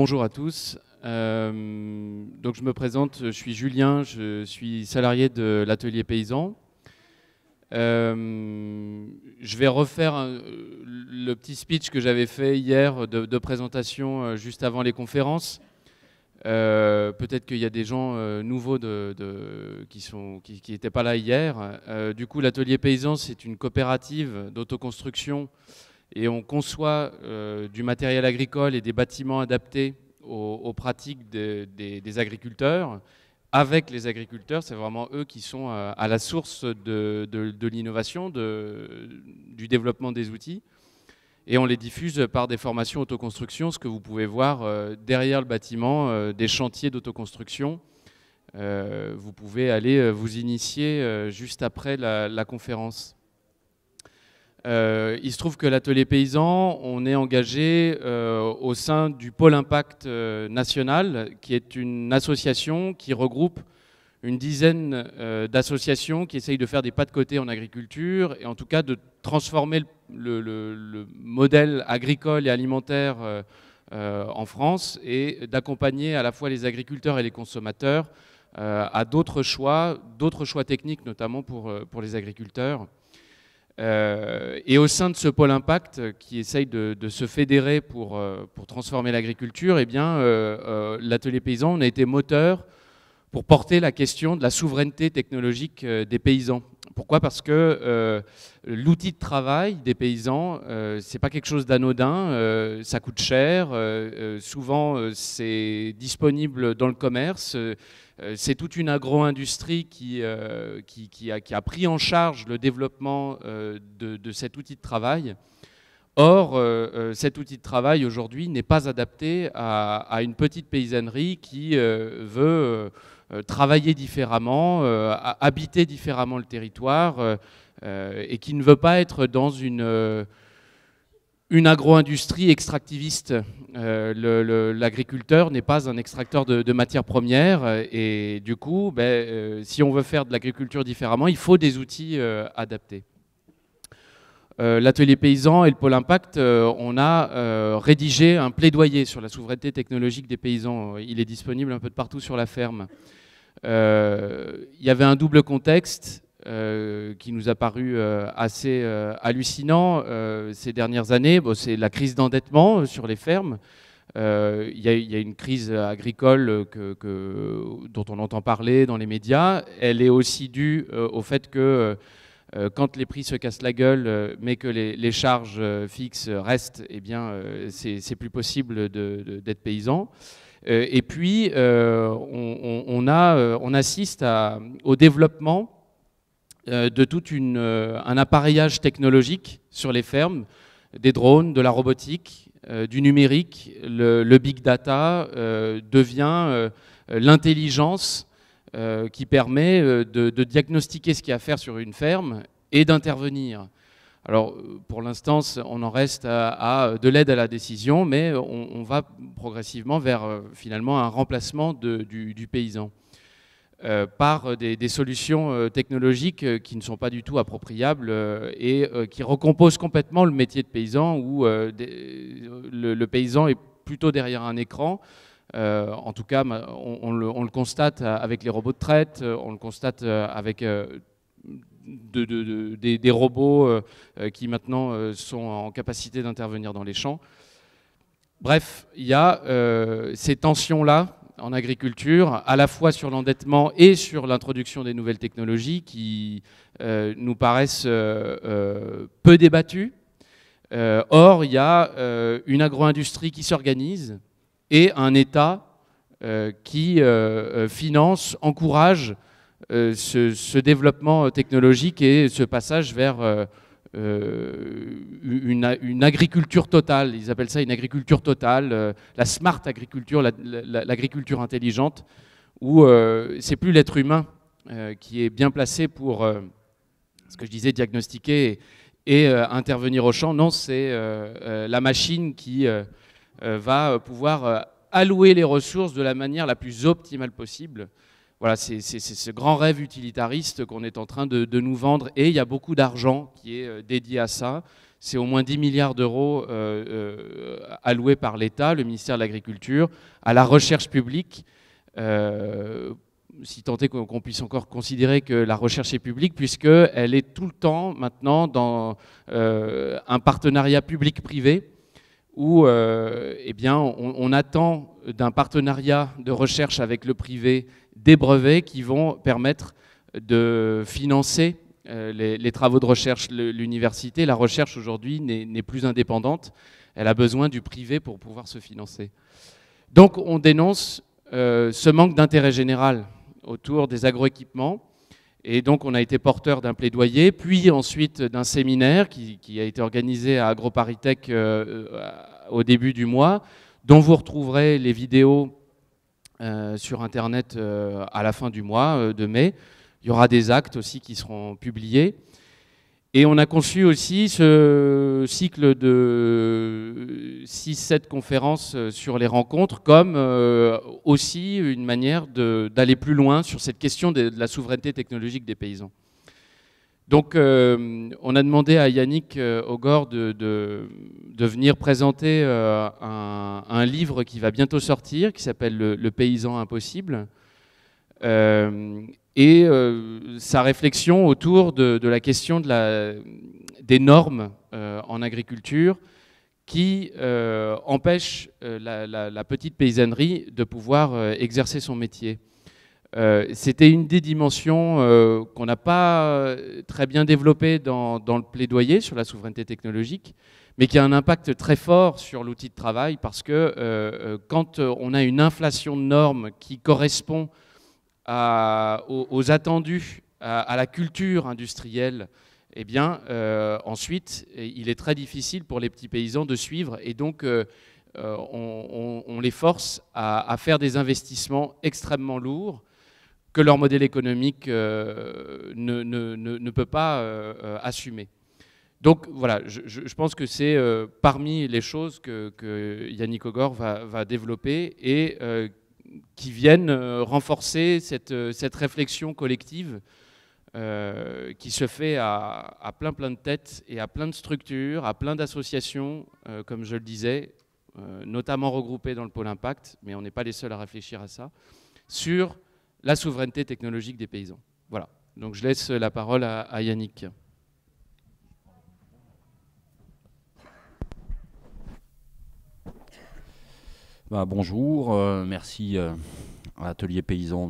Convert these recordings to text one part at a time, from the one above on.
Bonjour à tous. Euh, donc je me présente, je suis Julien, je suis salarié de l'atelier paysan. Euh, je vais refaire euh, le petit speech que j'avais fait hier de, présentation juste avant les conférences. Peut-être qu'il y a des gens nouveaux qui n'étaient pas là hier. du coup, l'atelier paysan, c'est une coopérative d'autoconstruction et on conçoit euh, du matériel agricole et des bâtiments adaptés aux, pratiques des, agriculteurs. Avec les agriculteurs, c'est vraiment eux qui sont euh, à, la source de, l'innovation, du développement des outils. Et on les diffuse par des formations autoconstruction, ce que vous pouvez voir euh, derrière le bâtiment, des chantiers d'autoconstruction. vous pouvez aller vous initier juste après la conférence. Euh, il se trouve que l'atelier paysan, on est engagé euh, au sein du pôle impact euh, national, qui est une association qui regroupe une dizaine d'associations qui essayent de faire des pas de côté en agriculture et en tout cas de transformer le, modèle agricole et alimentaire en France et d'accompagner à la fois les agriculteurs et les consommateurs à d'autres choix, d'autres choix techniques notamment pour les agriculteurs. Euh, et au sein de ce pôle impact euh, qui essaye de, se fédérer pour, euh, transformer l'agriculture, eh bien, l'atelier paysan, a été moteur pour porter la question de la souveraineté technologique des paysans. Pourquoi Parce que l'outil de travail des paysans, c'est pas quelque chose d'anodin, ça coûte cher, souvent c'est disponible dans le commerce, euh, c'est toute une agro-industrie euh, qui, a, pris en charge le développement euh, de, cet outil de travail. Or, cet outil de travail aujourd'hui n'est pas adapté à, une petite paysannerie qui veut travailler différemment, habiter différemment le territoire et qui ne veut pas être dans une une agro-industrie extractiviste. Euh, l'agriculteur n'est pas un extracteur de, matières premières euh, et du coup, ben, euh, si on veut faire de l'agriculture différemment, il faut des outils adaptés. L'atelier paysan et le pôle impact, on a rédigé un plaidoyer sur la souveraineté technologique des paysans. Il est disponible un peu de partout sur la ferme. Il y avait un double contexte euh, qui nous a paru euh, assez euh, hallucinant ces dernières années, c'est la crise d'endettement sur les fermes. Il y, a une crise agricole que, dont on entend parler dans les médias. Elle est aussi due au fait que quand les prix se cassent la gueule, mais que les, charges fixes restent, eh bien, c'est plus possible d'être paysan. et puis, on, on, a, on, assiste à, au développement euh, de tout euh, un appareillage technologique sur les fermes, des drones, de la robotique, euh, du numérique. Le, big data devient l'intelligence qui permet de, diagnostiquer ce qu'il y a à faire sur une ferme et d'intervenir. Alors, pour l'instant, on en reste à, de l'aide à la décision, mais on, va progressivement vers finalement un remplacement du paysan. Euh, par euh, des, solutions euh, technologiques qui ne sont pas du tout appropriables et qui recomposent complètement le métier de paysan où le, paysan est plutôt derrière un écran. en tout cas, on, le, constate avec les robots de traite, on le constate avec des, robots qui maintenant sont en capacité d'intervenir dans les champs. Bref, il y a ces tensions-là en agriculture, à la fois sur l'endettement et sur l'introduction des nouvelles technologies qui euh, nous paraissent euh, euh, peu débattues. or, il y a une agro-industrie qui s'organise et un État qui finance, encourage ce, ce, développement technologique et ce passage vers euh, une, agriculture totale, ils appellent ça une agriculture totale, euh, la smart agriculture, l'agriculture intelligente, où euh, c'est plus l'être humain qui est bien placé pour, ce que je disais, diagnostiquer et intervenir au champ, non, c'est la machine qui va pouvoir allouer les ressources de la manière la plus optimale possible voilà, c'est ce grand rêve utilitariste qu'on est en train de, nous vendre. Et il y a beaucoup d'argent qui est euh, dédié à ça. C'est au moins 10 milliards d'euros euh, euh, alloués par l'État, le ministère de l'Agriculture, à la recherche publique. si tant est qu'on puisse encore considérer que la recherche est publique, puisqu'elle est tout le temps maintenant dans un partenariat public-privé où euh, eh bien, on, attend d'un partenariat de recherche avec le privé des brevets qui vont permettre de financer euh, les, travaux de recherche. L'université, la recherche aujourd'hui n'est plus indépendante, elle a besoin du privé pour pouvoir se financer. Donc on dénonce euh, ce manque d'intérêt général autour des agroéquipements et donc, on a été porteur d'un plaidoyer, puis ensuite d'un séminaire qui, a été organisé à AgroParisTech euh, euh, au début du mois, dont vous retrouverez les vidéos euh, sur Internet à la fin du mois de mai. Il y aura des actes aussi qui seront publiés. Et on a conçu aussi ce cycle de 6-7 conférences euh, sur les rencontres comme euh, aussi une manière d'aller plus loin sur cette question de, la souveraineté technologique des paysans. Donc, euh, on a demandé à Yannick Ogor de, venir présenter un, livre qui va bientôt sortir, qui s'appelle le, paysan impossible et euh, sa réflexion autour de, la question de la, des normes euh, en agriculture qui euh, empêchent la, petite paysannerie de pouvoir exercer son métier. C'était une des dimensions qu'on n'a pas très bien développée dans, le plaidoyer sur la souveraineté technologique, mais qui a un impact très fort sur l'outil de travail parce que quand on a une inflation de normes qui correspond euh, aux, attendus, euh, à, la culture industrielle, et eh bien, euh, ensuite, il est très difficile pour les petits paysans de suivre et donc on, les force à, faire des investissements extrêmement lourds que leur modèle économique ne, peut pas assumer. Donc voilà, je, pense que c'est parmi les choses que, Yannick Ogor va, va développer et qui viennent euh, renforcer euh, cette, réflexion collective euh, qui se fait à, plein plein de têtes et à plein de structures, à plein d'associations, comme je le disais, notamment regroupées dans le pôle impact, mais on n'est pas les seuls à réfléchir à ça, sur la souveraineté technologique des paysans. Voilà, donc je laisse la parole à Yannick. Bah, bonjour, euh, merci euh, à Atelier Paysan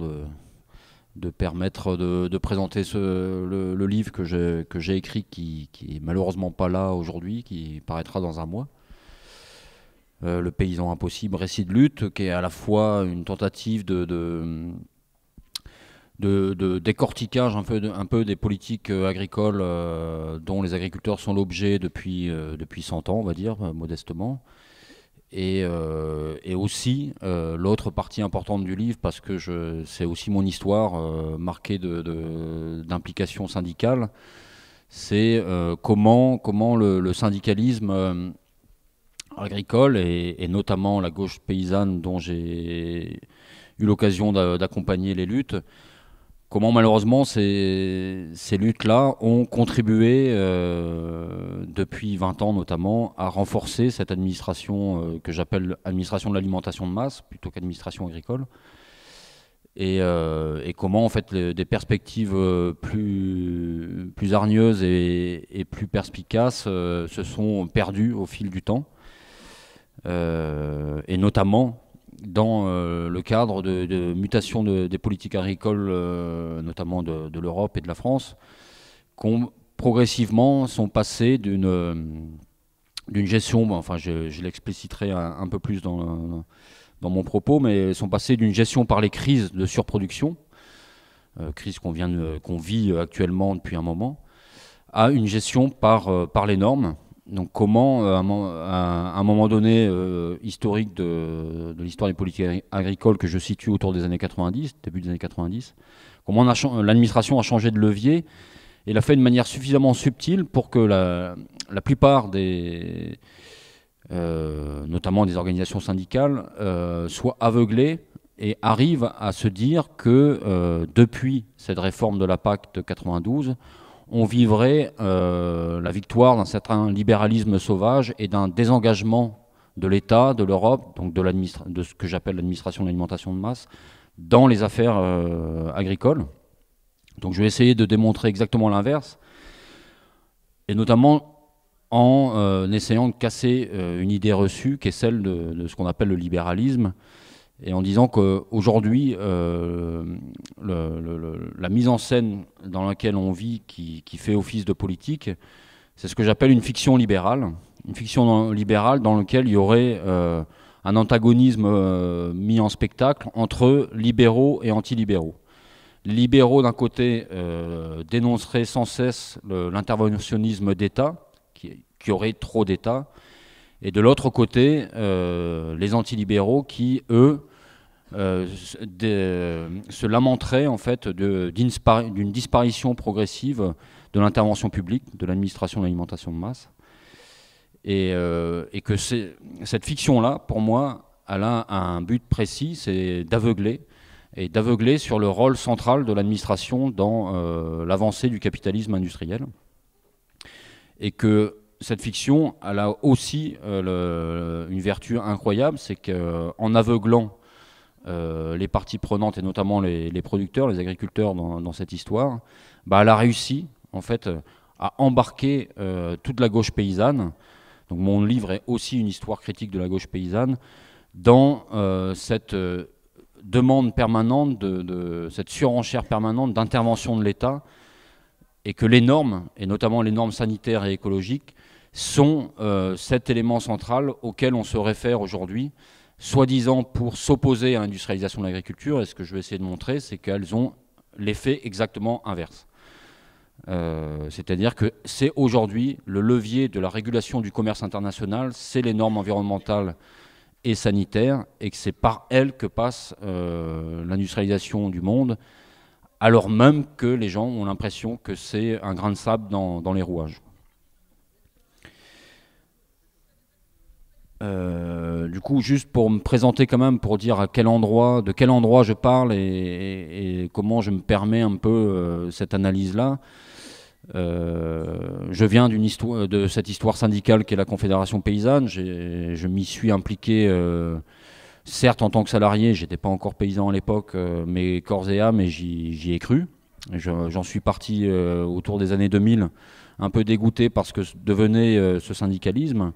de, permettre de, présenter le, livre que j'ai, écrit, qui, est malheureusement pas là aujourd'hui, qui paraîtra dans un mois. Euh, le paysan impossible, récit de lutte, qui est à la fois une tentative de, de décortiquage un peu, des politiques agricoles dont les agriculteurs sont l'objet depuis, depuis 100 ans, on va dire, modestement, euh, et, aussi, euh, l'autre partie importante du livre, parce que c'est aussi mon histoire euh, marquée d'implication syndicales, syndicale, c'est comment, le, syndicalisme agricole, et, notamment la gauche paysanne dont j'ai eu l'occasion d'accompagner les luttes, comment malheureusement ces, luttes-là ont contribué euh, depuis 20 ans notamment à renforcer cette administration euh, que j'appelle administration de l'alimentation de masse plutôt qu'administration agricole. Et, euh, comment en fait des perspectives plus, plus hargneuses et, et plus perspicaces se sont perdues au fil du temps, et notamment dans euh, le cadre de, mutations des politiques agricoles, euh, notamment de, l'Europe et de la France, qu'on progressivement sont passés d'une euh, d'une gestion, enfin je, l'expliciterai un, peu plus dans, mon propos, mais sont passés d'une gestion par les crises de surproduction, crise qu'on vit actuellement depuis un moment, à une gestion par, par les normes, donc comment, euh, à un moment donné euh, historique de, l'histoire des politiques agricoles que je situe autour des années 90, début des années 90, comment l'administration a changé de levier et l'a fait de manière suffisamment subtile pour que la, plupart des, euh, notamment des organisations syndicales, soient aveuglées et arrivent à se dire que depuis cette réforme de la PAC de 92, on vivrait euh, la victoire d'un certain libéralisme sauvage et d'un désengagement de l'État, de l'Europe, donc de, ce que j'appelle l'administration de l'alimentation de masse, dans les affaires euh, agricoles. Donc je vais essayer de démontrer exactement l'inverse, et notamment en euh, essayant de casser une idée reçue qui est celle de ce qu'on appelle le libéralisme, et en disant qu'aujourd'hui, euh, la mise en scène dans laquelle on vit, qui, fait office de politique, c'est ce que j'appelle une fiction libérale, une fiction libérale dans laquelle il y aurait euh, un antagonisme euh, mis en spectacle entre libéraux et antilibéraux. Libéraux d'un côté dénonceraient sans cesse l'interventionnisme d'État, qui, qui aurait trop d'État, et de l'autre côté, les antilibéraux qui, eux, euh, de, euh, se lamenterait en fait d'une disparition progressive de l'intervention publique, de l'administration de l'alimentation de masse. Et, euh, que cette fiction-là, pour moi, elle a un but précis, c'est d'aveugler, et d'aveugler sur le rôle central de l'administration dans l'avancée du capitalisme industriel. Et que cette fiction, elle a aussi une vertu incroyable, c'est qu'en aveuglant euh, les parties prenantes et notamment les, producteurs, les agriculteurs dans, cette histoire, bah, elle a réussi en fait euh, à embarquer euh, toute la gauche paysanne. Donc mon livre est aussi une histoire critique de la gauche paysanne dans cette demande permanente, de, cette surenchère permanente d'intervention de l'État et que les normes, et notamment les normes sanitaires et écologiques, sont cet élément central auquel on se réfère aujourd'hui soi-disant pour s'opposer à l'industrialisation de l'agriculture. Et ce que je vais essayer de montrer, c'est qu'elles ont l'effet exactement inverse. Euh, c'est-à-dire que c'est aujourd'hui le levier de la régulation du commerce international, c'est les normes environnementales et sanitaires, et que c'est par elles que passe euh, l'industrialisation du monde, alors même que les gens ont l'impression que c'est un grain de sable dans les rouages. Euh, du coup, juste pour me présenter quand même, pour dire à quel endroit, de quel endroit je parle et, comment je me permets un peu euh, cette analyse-là. Euh, je viens d'une histoire, de cette histoire syndicale qui est la Confédération paysanne. Je m'y suis impliqué, certes en tant que salarié, j'étais pas encore paysan à l'époque, mais corps et âme, j'y ai cru. J'en suis parti autour des années 2000, un peu dégoûté parce que devenait ce syndicalisme.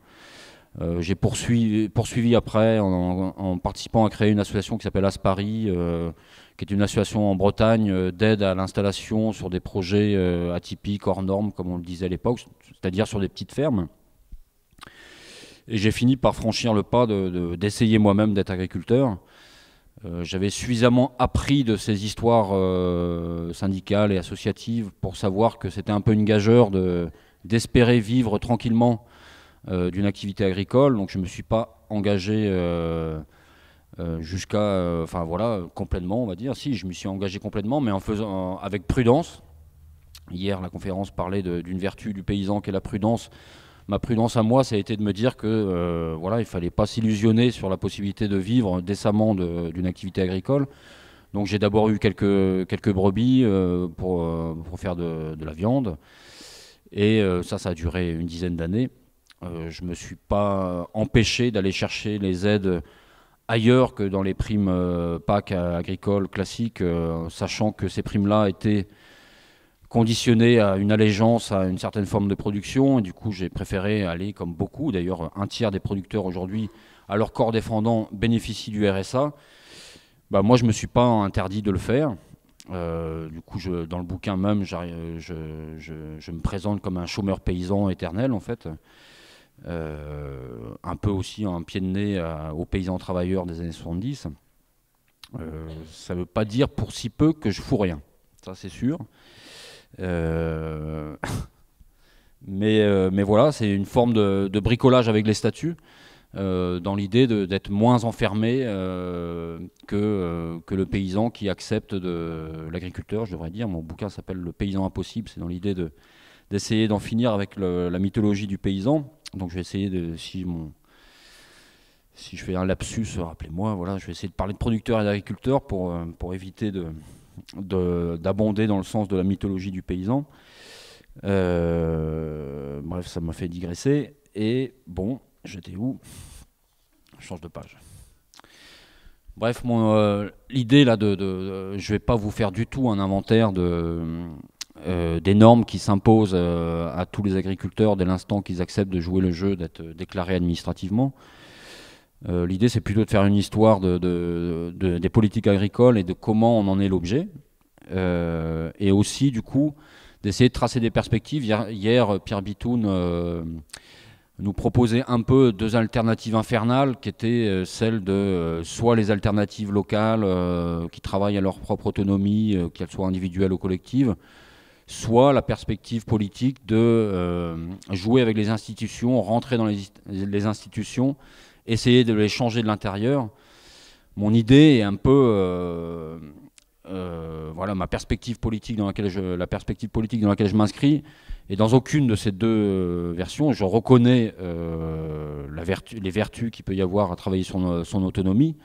Euh, j'ai poursuivi, après en, participant à créer une association qui s'appelle Aspari, euh, qui est une association en Bretagne euh, d'aide à l'installation sur des projets atypiques, hors normes, comme on le disait à l'époque, c'est-à-dire sur des petites fermes. Et j'ai fini par franchir le pas d'essayer moi-même d'être agriculteur. J'avais suffisamment appris de ces histoires syndicales et associatives pour savoir que c'était un peu une gageure d'espérer vivre tranquillement euh, d'une activité agricole, donc je ne me suis pas engagé euh, euh, jusqu'à, enfin voilà, complètement, on va dire. Si, je me suis engagé complètement, mais en faisant avec prudence. Hier, la conférence parlait d'une vertu du paysan qui est la prudence. Ma prudence à moi, ça a été de me dire que ne voilà, il fallait pas s'illusionner sur la possibilité de vivre décemment d'une activité agricole. Donc j'ai d'abord eu quelques, quelques brebis pour, pour, faire de, la viande. Et ça, ça a duré une dizaine d'années. Euh, je ne me suis pas euh, empêché d'aller chercher les aides ailleurs que dans les primes euh, PAC agricoles classiques, sachant que ces primes-là étaient conditionnées à une allégeance, à une certaine forme de production. Et du coup, j'ai préféré aller, comme beaucoup, d'ailleurs, un tiers des producteurs aujourd'hui, à leur corps défendant, bénéficient du RSA. Bah, moi, je ne me suis pas interdit de le faire. du coup, dans le bouquin même, je, me présente comme un chômeur paysan éternel, en fait. Euh, un peu aussi un pied de nez aux paysans travailleurs des années 70. Euh, ça ne veut pas dire pour si peu que je fous rien, ça c'est sûr. Euh, mais, mais voilà, c'est une forme de, bricolage avec les statuts. dans l'idée d'être moins enfermé que, que le paysan qui accepte de l'agriculteur, je devrais dire. Mon bouquin s'appelle Le paysan impossible. C'est dans l'idée de d'essayer d'en finir avec la mythologie du paysan. Donc je vais essayer de, si mon, si je fais un lapsus, rappelez-moi, voilà, je vais essayer de parler de producteurs et d'agriculteurs pour, euh, pour éviter de, d'abonder dans le sens de la mythologie du paysan. Euh, bref, ça m'a fait digresser. Et bon, j'étais où Je change de page. Bref, mon euh, l'idée là de, de, de, je vais pas vous faire du tout un inventaire de, euh, des normes qui s'imposent euh, à tous les agriculteurs dès l'instant qu'ils acceptent de jouer le jeu, d'être euh, déclarés administrativement. L'idée, c'est plutôt de faire une histoire des politiques agricoles et de comment on en est l'objet. et aussi, du coup, d'essayer de tracer des perspectives. Hier, Pierre Bitoun nous proposait un peu deux alternatives infernales qui étaient celles de soit les alternatives locales qui travaillent à leur propre autonomie, qu'elles soient individuelles ou collectives, soit la perspective politique de euh, jouer avec les institutions, rentrer dans les, institutions, essayer de les changer de l'intérieur. Mon idée est un peu, euh, euh, voilà, ma perspective politique dans laquelle je, la perspective politique dans laquelle je m'inscris. Et dans aucune de ces deux versions, je reconnais les vertus qu'il peut y avoir à travailler sur son autonomie,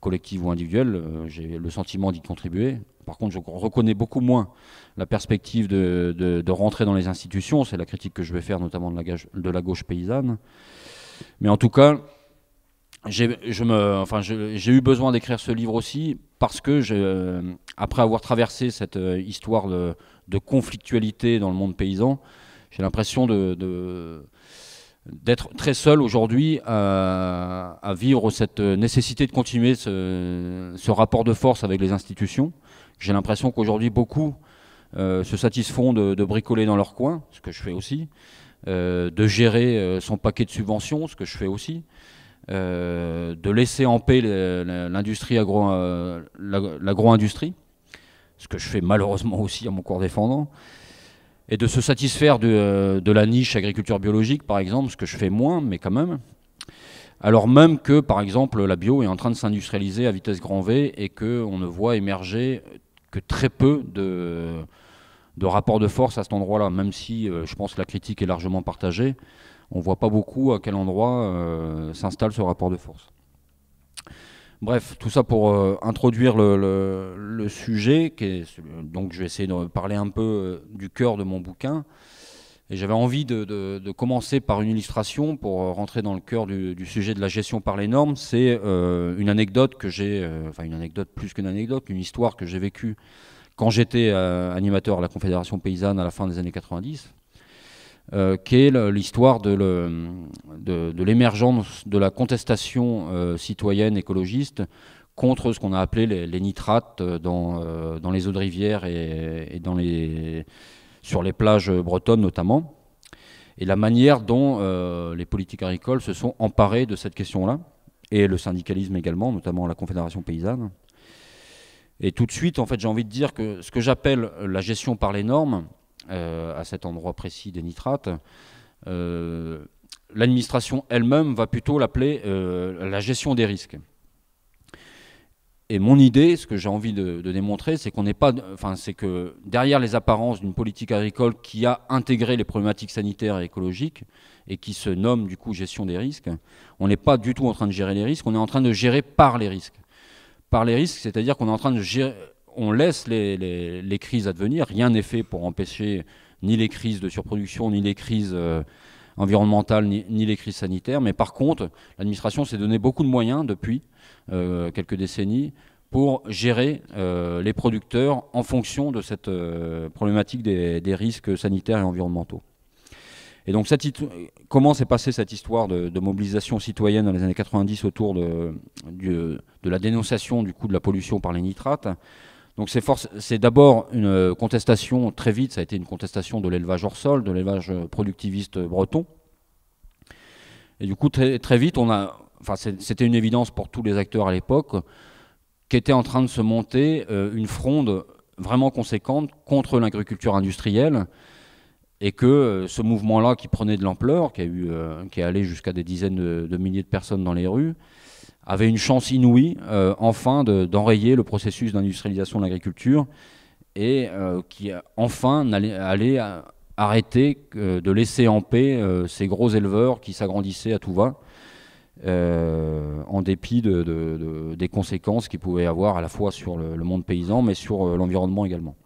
collective ou individuelle. J'ai le sentiment d'y contribuer, par contre, je reconnais beaucoup moins la perspective de, de, rentrer dans les institutions. C'est la critique que je vais faire, notamment de la, gauche, de la gauche paysanne. Mais en tout cas, j'ai eu besoin d'écrire ce livre aussi parce que, euh, après avoir traversé cette euh, histoire de conflictualité dans le monde paysan, j'ai l'impression de, d'être très seul aujourd'hui euh, à, vivre cette nécessité de continuer ce, rapport de force avec les institutions. J'ai l'impression qu'aujourd'hui beaucoup euh, se satisfont de, bricoler dans leur coin, ce que je fais aussi, euh, de gérer son paquet de subventions, ce que je fais aussi, de laisser en paix l'industrie agro, l'agro-industrie, ce que je fais malheureusement aussi à mon corps défendant et de se satisfaire euh, de, la niche agriculture biologique, par exemple, ce que je fais moins, mais quand même. Alors même que, par exemple, la bio est en train de s'industrialiser à vitesse grand V et qu'on ne voit émerger que très peu de, rapports de force à cet endroit-là, même si euh, je pense que la critique est largement partagée, on ne voit pas beaucoup à quel endroit euh, s'installe ce rapport de force. Bref, tout ça pour euh, introduire le, sujet, donc je vais essayer de parler un peu euh, du cœur de mon bouquin. Et j'avais envie de, commencer par une illustration pour euh, rentrer dans le cœur du, sujet de la gestion par les normes. C'est une anecdote que j'ai, enfin une anecdote plus qu'une anecdote, une histoire que j'ai vécue quand j'étais animateur à la Confédération paysanne à la fin des années 90. Euh, Quelle est l'histoire de l'émergence de, la contestation euh, citoyenne écologiste contre ce qu'on a appelé les, nitrates euh, dans, les eaux de rivière et, et dans les, sur les plages bretonnes notamment, et la manière dont les politiques agricoles se sont emparées de cette question-là, et le syndicalisme également, notamment la Confédération paysanne. Et tout de suite, en fait, j'ai envie de dire que ce que j'appelle la gestion par les normes, euh, à cet endroit précis des nitrates. Euh, l'administration elle-même va plutôt l'appeler euh, la gestion des risques. Et mon idée, ce que j'ai envie de, démontrer, c'est qu'on n'est pas, enfin, c'est que derrière les apparences d'une politique agricole qui a intégré les problématiques sanitaires et écologiques et qui se nomme du coup gestion des risques, on n'est pas du tout en train de gérer les risques, on est en train de gérer par les risques. Par les risques, c'est-à-dire qu'on est en train de gérer, on laisse les, crises advenir. Rien n'est fait pour empêcher ni les crises de surproduction, ni les crises euh, environnementales, ni, les crises sanitaires. Mais par contre, l'administration s'est donné beaucoup de moyens depuis euh, quelques décennies pour gérer euh, les producteurs en fonction de cette problématique des, risques sanitaires et environnementaux. Et donc, comment s'est passée cette histoire de, mobilisation citoyenne dans les années 90 autour de, de la dénonciation du coût de la pollution par les nitrates donc c'est d'abord une euh, contestation, très vite, ça a été une contestation de l'élevage hors sol, de l'élevage euh, productiviste euh, breton. Et du coup, très, vite, on a, enfin, c'était une évidence pour tous les acteurs à l'époque, qu'était en train de se monter une fronde vraiment conséquente contre l'agriculture industrielle, et que ce mouvement-là qui prenait de l'ampleur, qui, a eu, qui est allé jusqu'à des dizaines de, milliers de personnes dans les rues, avait une chance inouïe, euh, enfin, d'enrayer le processus d'industrialisation de l'agriculture et euh, qui, euh, enfin, allait, arrêter de laisser en paix ces gros éleveurs qui s'agrandissaient à tout va, en dépit des conséquences qu'ils pouvaient avoir à la fois sur le monde paysan, mais sur l'environnement également.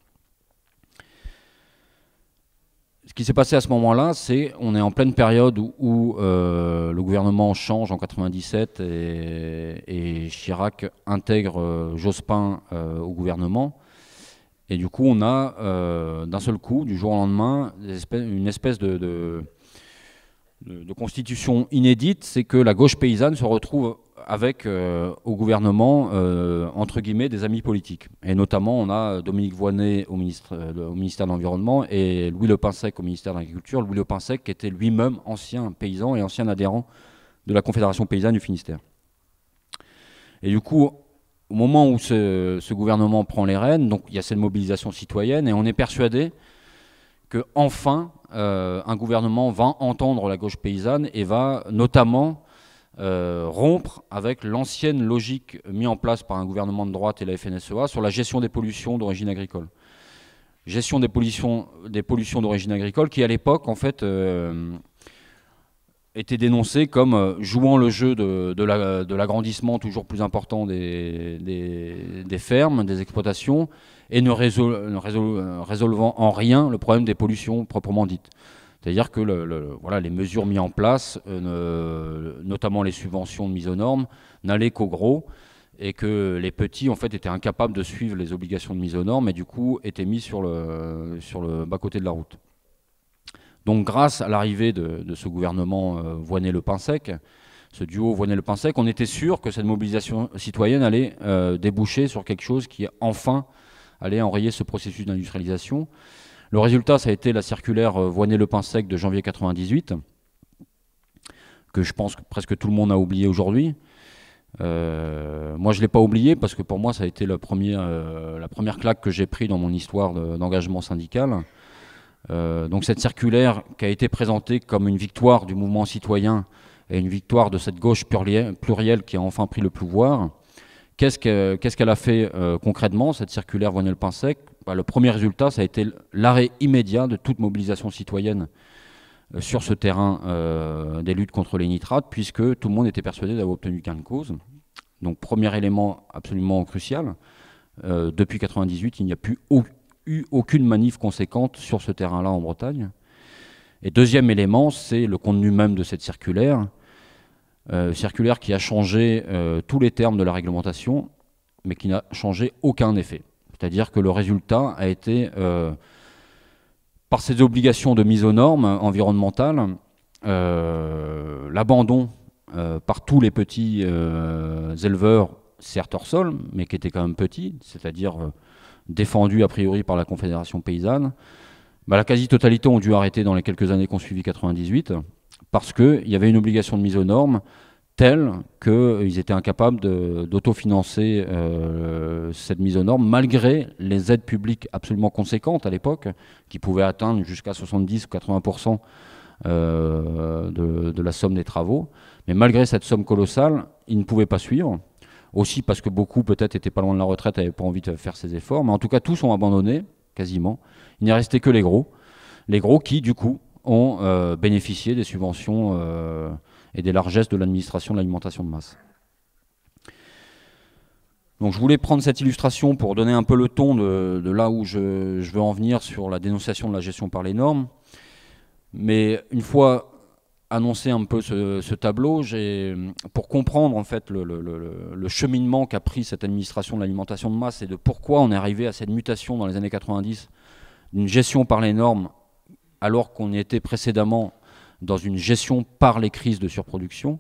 ce qui s'est passé à ce moment-là, c'est qu'on est en pleine période où, euh, le gouvernement change en 97 et, Chirac intègre euh, Jospin euh, au gouvernement. Et du coup, on a d'un seul coup, du jour au lendemain, une espèce de de, constitution inédite, c'est que la gauche paysanne se retrouve avec euh, au gouvernement euh, entre guillemets des amis politiques. Et notamment, on a Dominique Voynet au, ministre, euh, ministère de l'Environnement et Louis Le Pinsec au ministère de l'Agriculture. Louis Le Pinsec qui était lui-même ancien paysan et ancien adhérent de la Confédération paysanne du Finistère. Et du coup, au moment où ce, ce gouvernement prend les rênes, donc il y a cette mobilisation citoyenne et on est persuadé que enfin euh, un gouvernement va entendre la gauche paysanne et va notamment euh, rompre avec l'ancienne logique mise en place par un gouvernement de droite et la FNSEA sur la gestion des pollutions d'origine agricole. Gestion des pollutions des pollutions d'origine agricole qui à l'époque en fait euh, était dénoncée comme jouant le jeu de, l'agrandissement toujours plus important des fermes, des exploitations, et ne, euh, résolvant en rien le problème des pollutions proprement dites. C'est-à-dire que les mesures mises en place, euh, notamment les subventions de mise aux normes, n'allaient qu'au gros et que les petits en fait étaient incapables de suivre les obligations de mise aux normes et du coup étaient mis sur le, bas-côté de la route. Donc grâce à l'arrivée de, ce gouvernement voiné euh, Voinet-Le sec, ce duo Voinet-Le sec, on était sûr que cette mobilisation citoyenne allait déboucher sur quelque chose qui enfin Aller enrayer ce processus d'industrialisation. Le résultat, ça a été la circulaire euh, Voinet-le pain sec » de janvier 98, que je pense que presque tout le monde a oublié aujourd'hui. Euh, moi, je ne l'ai pas oublié parce que pour moi, ça a été la première, euh, la première claque que j'ai prise dans mon histoire d'engagement syndical. donc cette circulaire qui a été présentée comme une victoire du mouvement citoyen et une victoire de cette gauche plurielle qui a enfin pris le pouvoir, Qu'est-ce qu'elle a fait euh, concrètement, cette circulaire Voignel-Pinsec bah, Le premier résultat, ça a été l'arrêt immédiat de toute mobilisation citoyenne euh, sur ce terrain euh, des luttes contre les nitrates, puisque tout le monde était persuadé d'avoir obtenu de cause. Donc premier élément absolument crucial, depuis 1998, il n'y a plus eu aucune manif conséquente sur ce terrain-là en Bretagne. Et deuxième élément, c'est le contenu même de cette circulaire, euh, circulaire qui a changé euh, tous les termes de la réglementation, mais qui n'a changé aucun effet. C'est-à-dire que le résultat a été, euh, par ces obligations de mise aux normes environnementales, l'abandon par tous les petits éleveurs, certes hors sol, mais qui étaient quand même petits, c'est-à-dire défendus a priori par la Confédération paysanne. Bah, la quasi-totalité ont dû arrêter dans les quelques années qu'on suivi 98 parce qu'il y avait une obligation de mise aux normes telle qu'ils euh, étaient incapables d'autofinancer euh, cette mise aux normes, malgré les aides publiques absolument conséquentes à l'époque, qui pouvaient atteindre jusqu'à 70 ou 80 euh, de, la somme des travaux. Mais malgré cette somme colossale, ils ne pouvaient pas suivre. Aussi parce que beaucoup, peut-être, n'étaient pas loin de la retraite, n'avaient pas envie de faire ces efforts. Mais en tout cas, tous ont abandonné, quasiment. Il n'est restait que les gros. Les gros qui, du coup, ont euh, bénéficié des subventions euh, et des largesses de l'administration de l'alimentation de masse. Donc je voulais prendre cette illustration pour donner un peu le ton de, là où je, veux en venir sur la dénonciation de la gestion par les normes. Mais une fois annoncé un peu ce, tableau, pour comprendre en fait le, le cheminement qu'a pris cette administration de l'alimentation de masse et de pourquoi on est arrivé à cette mutation dans les années 90 d'une gestion par les normes alors qu'on était précédemment dans une gestion par les crises de surproduction,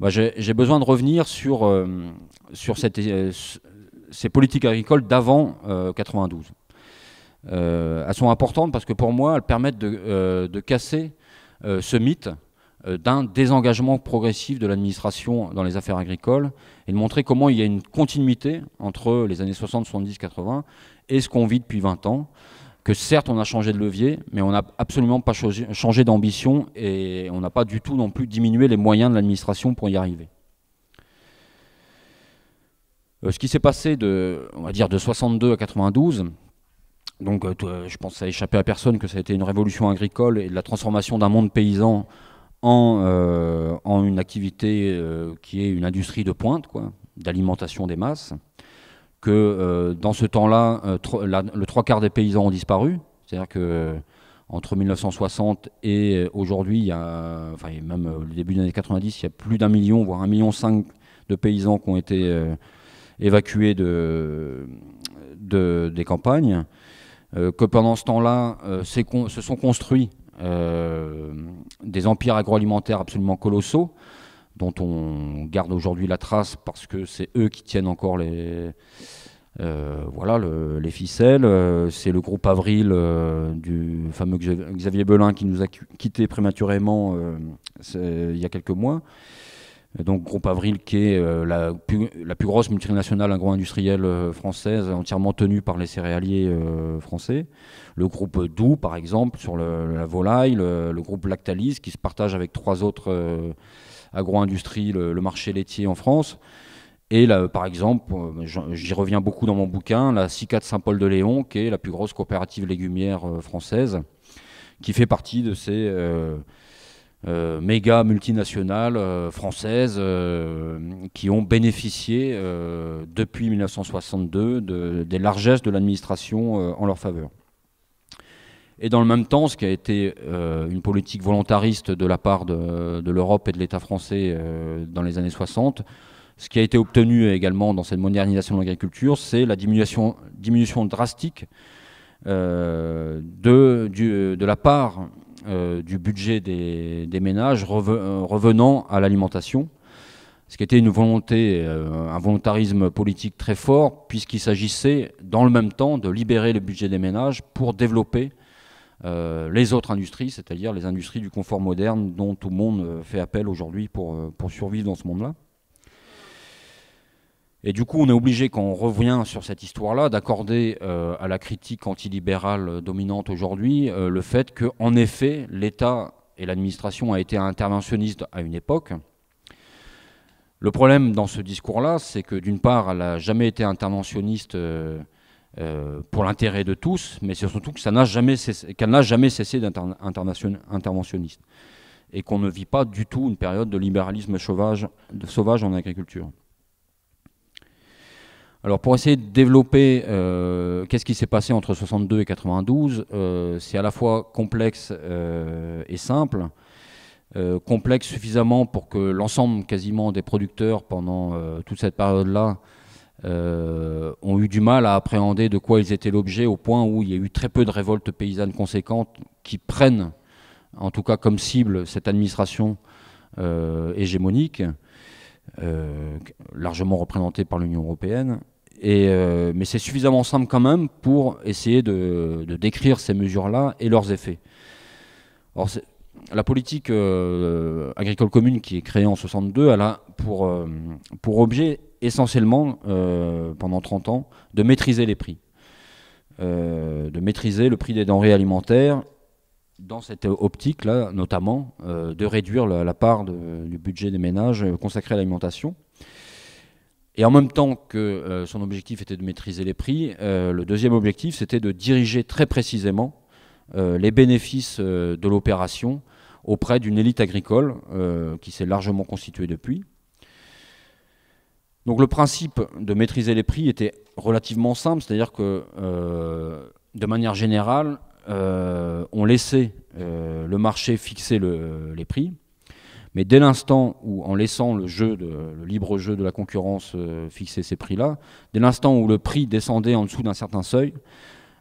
bah, j'ai besoin de revenir sur, euh, euh, ces politiques agricoles d'avant 92. Euh, elles sont importantes parce que pour moi, elles permettent de, casser ce mythe d'un désengagement progressif de l'administration dans les affaires agricoles et de montrer comment il y a une continuité entre les années 60, 70, 80 et ce qu'on vit depuis 20 ans que certes on a changé de levier, mais on n'a absolument pas changé d'ambition et on n'a pas du tout non plus diminué les moyens de l'administration pour y arriver. Euh, ce qui s'est passé de, on va dire, de 62 à 92, donc euh, je pense que ça a échappé à personne que ça a été une révolution agricole et la transformation d'un monde paysan en, euh, en une activité qui est une industrie de pointe, d'alimentation des masses que euh, dans ce temps-là, euh, le trois quarts des paysans ont disparu. C'est-à-dire que euh, entre 1960 et aujourd'hui, même au début des années 90, il y a plus d'un million, voire un million cinq de paysans qui ont été évacués des campagnes. que pendant ce temps-là, se sont construits des empires agroalimentaires absolument colossaux dont on garde aujourd'hui la trace parce que c'est eux qui tiennent encore les, euh, voilà, les ficelles. Euh, c'est le groupe Avril euh, du fameux Xavier Belin qui nous a quittés prématurément il y a quelques mois. donc groupe Avril qui est la plus, grosse multinationale agro-industrielle française entièrement tenue par les céréaliers français. Le groupe Doux par exemple sur la volaille, le, groupe Lactalis qui se partage avec trois autres agro-industrie, le, marché laitier en France. Et par exemple, euh, j'y reviens beaucoup dans mon bouquin, la CICA de Saint-Paul-de-Léon, qui est la plus grosse coopérative légumière euh, française, qui fait partie de ces euh, méga multinationales françaises qui ont bénéficié depuis 1962 de, des largesses de l'administration en leur faveur. Et dans le même temps, ce qui a été euh, une politique volontariste de la part de, l'Europe et de l'État français euh, dans les années 60, ce qui a été obtenu également dans cette modernisation de l'agriculture, c'est la diminution, diminution drastique euh, de, de, la part du budget des, ménages revenant à l'alimentation ce qui était une volonté, un volontarisme politique très fort, puisqu'il s'agissait dans le même temps de libérer le budget des ménages pour développer euh, les autres industries, c'est-à-dire les industries du confort moderne dont tout le monde euh, fait appel aujourd'hui euh, pour, survivre dans ce monde-là. Et du coup, on est obligé, quand on revient sur cette histoire-là, d'accorder à la critique antilibérale dominante aujourd'hui le fait que, en effet, l'État et l'administration a été interventionniste à une époque. Le problème dans ce discours-là, c'est que d'une part, elle n'a jamais été interventionniste euh, pour l'intérêt de tous, mais c'est surtout qu'elle n'a jamais cessé, d'être interventionniste et qu'on ne vit pas du tout une période de libéralisme sauvage, en agriculture. Alors pour essayer de développer euh, qu'est-ce qui s'est passé entre 62 et 92, euh, c'est à la fois complexe et simple. complexe suffisamment pour que l'ensemble quasiment des producteurs pendant toute cette période-là euh, ont eu du mal à appréhender de quoi ils étaient l'objet, au point où il y a eu très peu de révoltes paysannes conséquentes qui prennent, en tout cas comme cible, cette administration euh, hégémonique, euh, largement représentée par l'Union européenne. Et, mais c'est suffisamment simple quand même pour essayer de, décrire ces mesures-là et leurs effets. Alors, la politique agricole commune qui est créée en 1962 elle a pour, pour objet essentiellement, euh, pendant 30 ans, de maîtriser les prix. Euh, de maîtriser le prix des denrées alimentaires dans cette optique-là, notamment, euh, de réduire la, part du budget des ménages consacré à l'alimentation. Et en même temps que son objectif était de maîtriser les prix, le deuxième objectif, c'était de diriger très précisément les bénéfices de l'opération auprès d'une élite agricole qui s'est largement constituée depuis, donc le principe de maîtriser les prix était relativement simple, c'est-à-dire que euh, de manière générale, euh, on laissait euh, le marché fixer les prix, mais dès l'instant où, en laissant le, jeu le libre jeu de la concurrence fixer ces prix-là, dès l'instant où le prix descendait en dessous d'un certain seuil,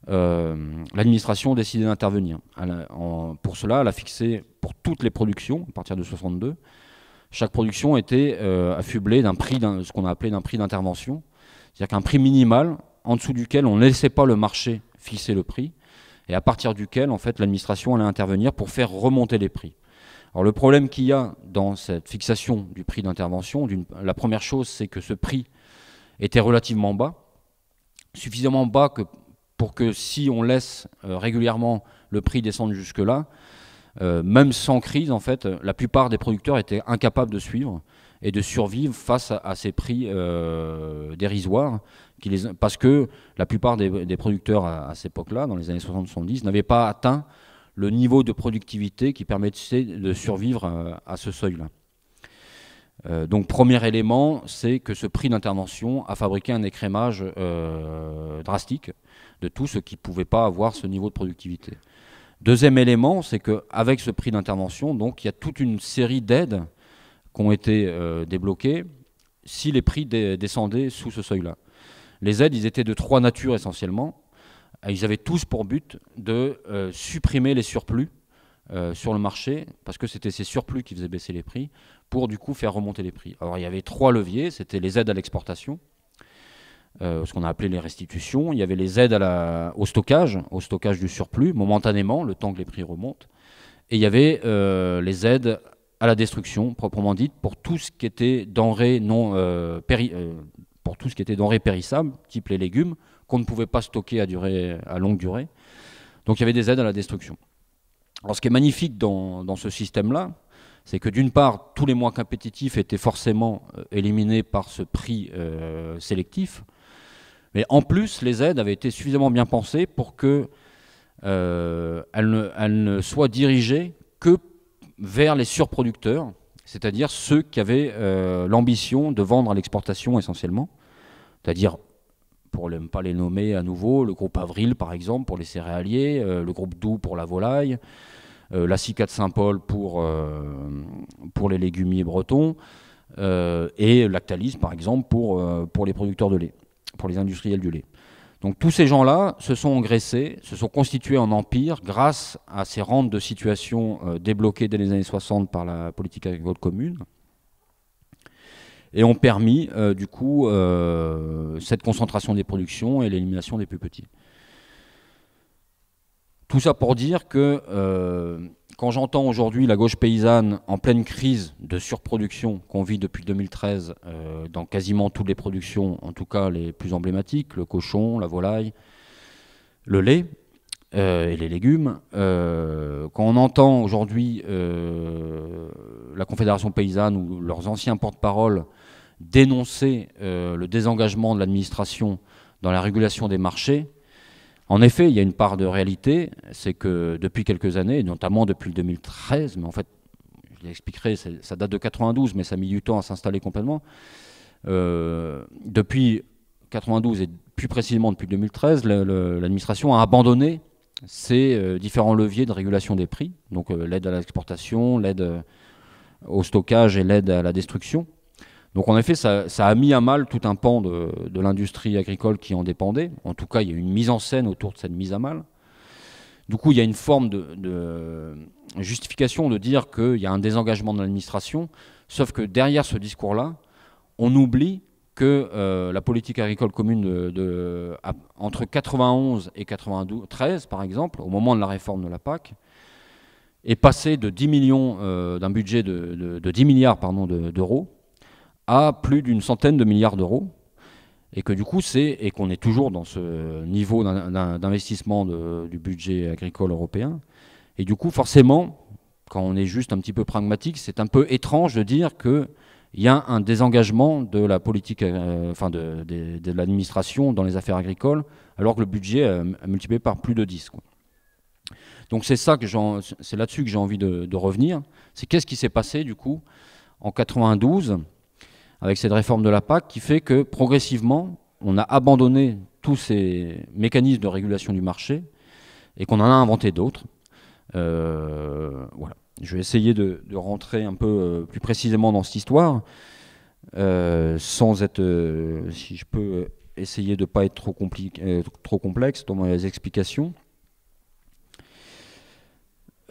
l'administration décidait d'intervenir. Pour cela, elle a fixé pour toutes les productions, à partir de 62, chaque production était euh, affublée d'un prix, ce qu'on a appelé d'un prix d'intervention, c'est-à-dire qu'un prix minimal en dessous duquel on ne laissait pas le marché fixer le prix, et à partir duquel en fait l'administration allait intervenir pour faire remonter les prix. Alors le problème qu'il y a dans cette fixation du prix d'intervention, la première chose c'est que ce prix était relativement bas, suffisamment bas pour que si on laisse euh, régulièrement le prix descendre jusque-là, euh, même sans crise, en fait, la plupart des producteurs étaient incapables de suivre et de survivre face à, ces prix euh, dérisoires, parce que la plupart des, producteurs à, cette époque-là, dans les années 70 n'avaient pas atteint le niveau de productivité qui permettait de survivre euh, à, ce seuil-là. donc premier élément, c'est que ce prix d'intervention a fabriqué un écrémage drastique de tout ce qui ne pouvait pas avoir ce niveau de productivité. Deuxième élément, c'est qu'avec ce prix d'intervention, donc il y a toute une série d'aides qui ont été euh, débloquées si les prix descendaient sous ce seuil-là. Les aides, étaient de trois natures essentiellement. Ils avaient tous pour but de euh, supprimer les surplus euh, sur le marché, parce que c'était ces surplus qui faisaient baisser les prix, pour du coup faire remonter les prix. Alors il y avait trois leviers, c'était les aides à l'exportation, euh, ce qu'on a appelé les restitutions. Il y avait les aides au stockage, au stockage du surplus, momentanément, le temps que les prix remontent. Et il y avait euh, les aides à la destruction, proprement dite, pour tout ce qui était denrées non euh, pour tout ce qui était denrées périssables, type les légumes, qu'on ne pouvait pas stocker à, à longue durée. Donc il y avait des aides à la destruction. Alors ce qui est magnifique dans, ce système-là, c'est que d'une part, tous les moins compétitifs étaient forcément éliminés par ce prix sélectif, mais en plus, les aides avaient été suffisamment bien pensées pour qu'elles euh, ne, soient dirigées que vers les surproducteurs, c'est-à-dire ceux qui avaient euh, l'ambition de vendre à l'exportation essentiellement, c'est-à-dire pour ne pas les nommer à nouveau, le groupe Avril par exemple pour les céréaliers, euh, le groupe Doux pour la volaille, la Cicade Saint-Paul pour, les légumiers bretons, et Lactalis par exemple pour les producteurs de lait pour les industriels du lait. Donc tous ces gens-là se sont engraissés, se sont constitués en empire grâce à ces rentes de situation euh, débloquées dès les années 60 par la politique agricole commune et ont permis euh, du coup euh, cette concentration des productions et l'élimination des plus petits. Tout ça pour dire que quand j'entends aujourd'hui la gauche paysanne en pleine crise de surproduction qu'on vit depuis 2013 euh, dans quasiment toutes les productions, en tout cas les plus emblématiques, le cochon, la volaille, le lait euh, et les légumes, euh, quand on entend aujourd'hui la Confédération paysanne ou leurs anciens porte-parole dénoncer le désengagement de l'administration dans la régulation des marchés, en effet, il y a une part de réalité, c'est que depuis quelques années, notamment depuis 2013, mais en fait, je l'expliquerai, ça date de 92, mais ça a mis du temps à s'installer complètement. Euh, depuis 92 et plus précisément depuis 2013, l'administration a abandonné ces euh, différents leviers de régulation des prix, donc euh, l'aide à l'exportation, l'aide au stockage et l'aide à la destruction, donc en effet, ça, a mis à mal tout un pan de, l'industrie agricole qui en dépendait. En tout cas, il y a une mise en scène autour de cette mise à mal. Du coup, il y a une forme de, justification de dire qu'il y a un désengagement de l'administration, sauf que derrière ce discours-là, on oublie que euh, la politique agricole commune entre 91 et 1993, par exemple, au moment de la réforme de la PAC, est passée de 10 millions euh, d'un budget de, 10 milliards d'euros à plus d'une centaine de milliards d'euros. Et que du coup, c'est et qu'on est toujours dans ce niveau d'investissement du budget agricole européen. Et du coup, forcément, quand on est juste un petit peu pragmatique, c'est un peu étrange de dire que il y a un désengagement de la politique, euh, enfin de, l'administration dans les affaires agricoles, alors que le budget a euh, multiplié par plus de 10. Donc c'est ça que c'est là-dessus que j'ai envie de, revenir. C'est qu'est-ce qui s'est passé du coup en 92 avec cette réforme de la PAC qui fait que progressivement, on a abandonné tous ces mécanismes de régulation du marché et qu'on en a inventé d'autres. Euh, voilà. Je vais essayer de, rentrer un peu euh, plus précisément dans cette histoire, euh, sans être, si je peux, essayer de ne pas être trop, trop complexe dans mes explications.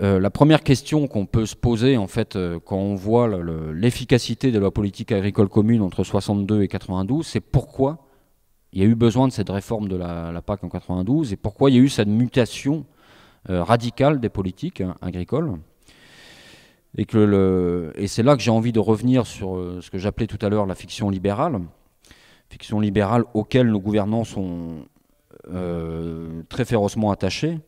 Euh, la première question qu'on peut se poser, en fait, euh, quand on voit l'efficacité de la politique agricole commune entre 62 et 92, c'est pourquoi il y a eu besoin de cette réforme de la, PAC en 92 et pourquoi il y a eu cette mutation euh, radicale des politiques hein, agricoles. Et, et c'est là que j'ai envie de revenir sur ce que j'appelais tout à l'heure la fiction libérale, fiction libérale auquel nos gouvernants sont très férocement attachés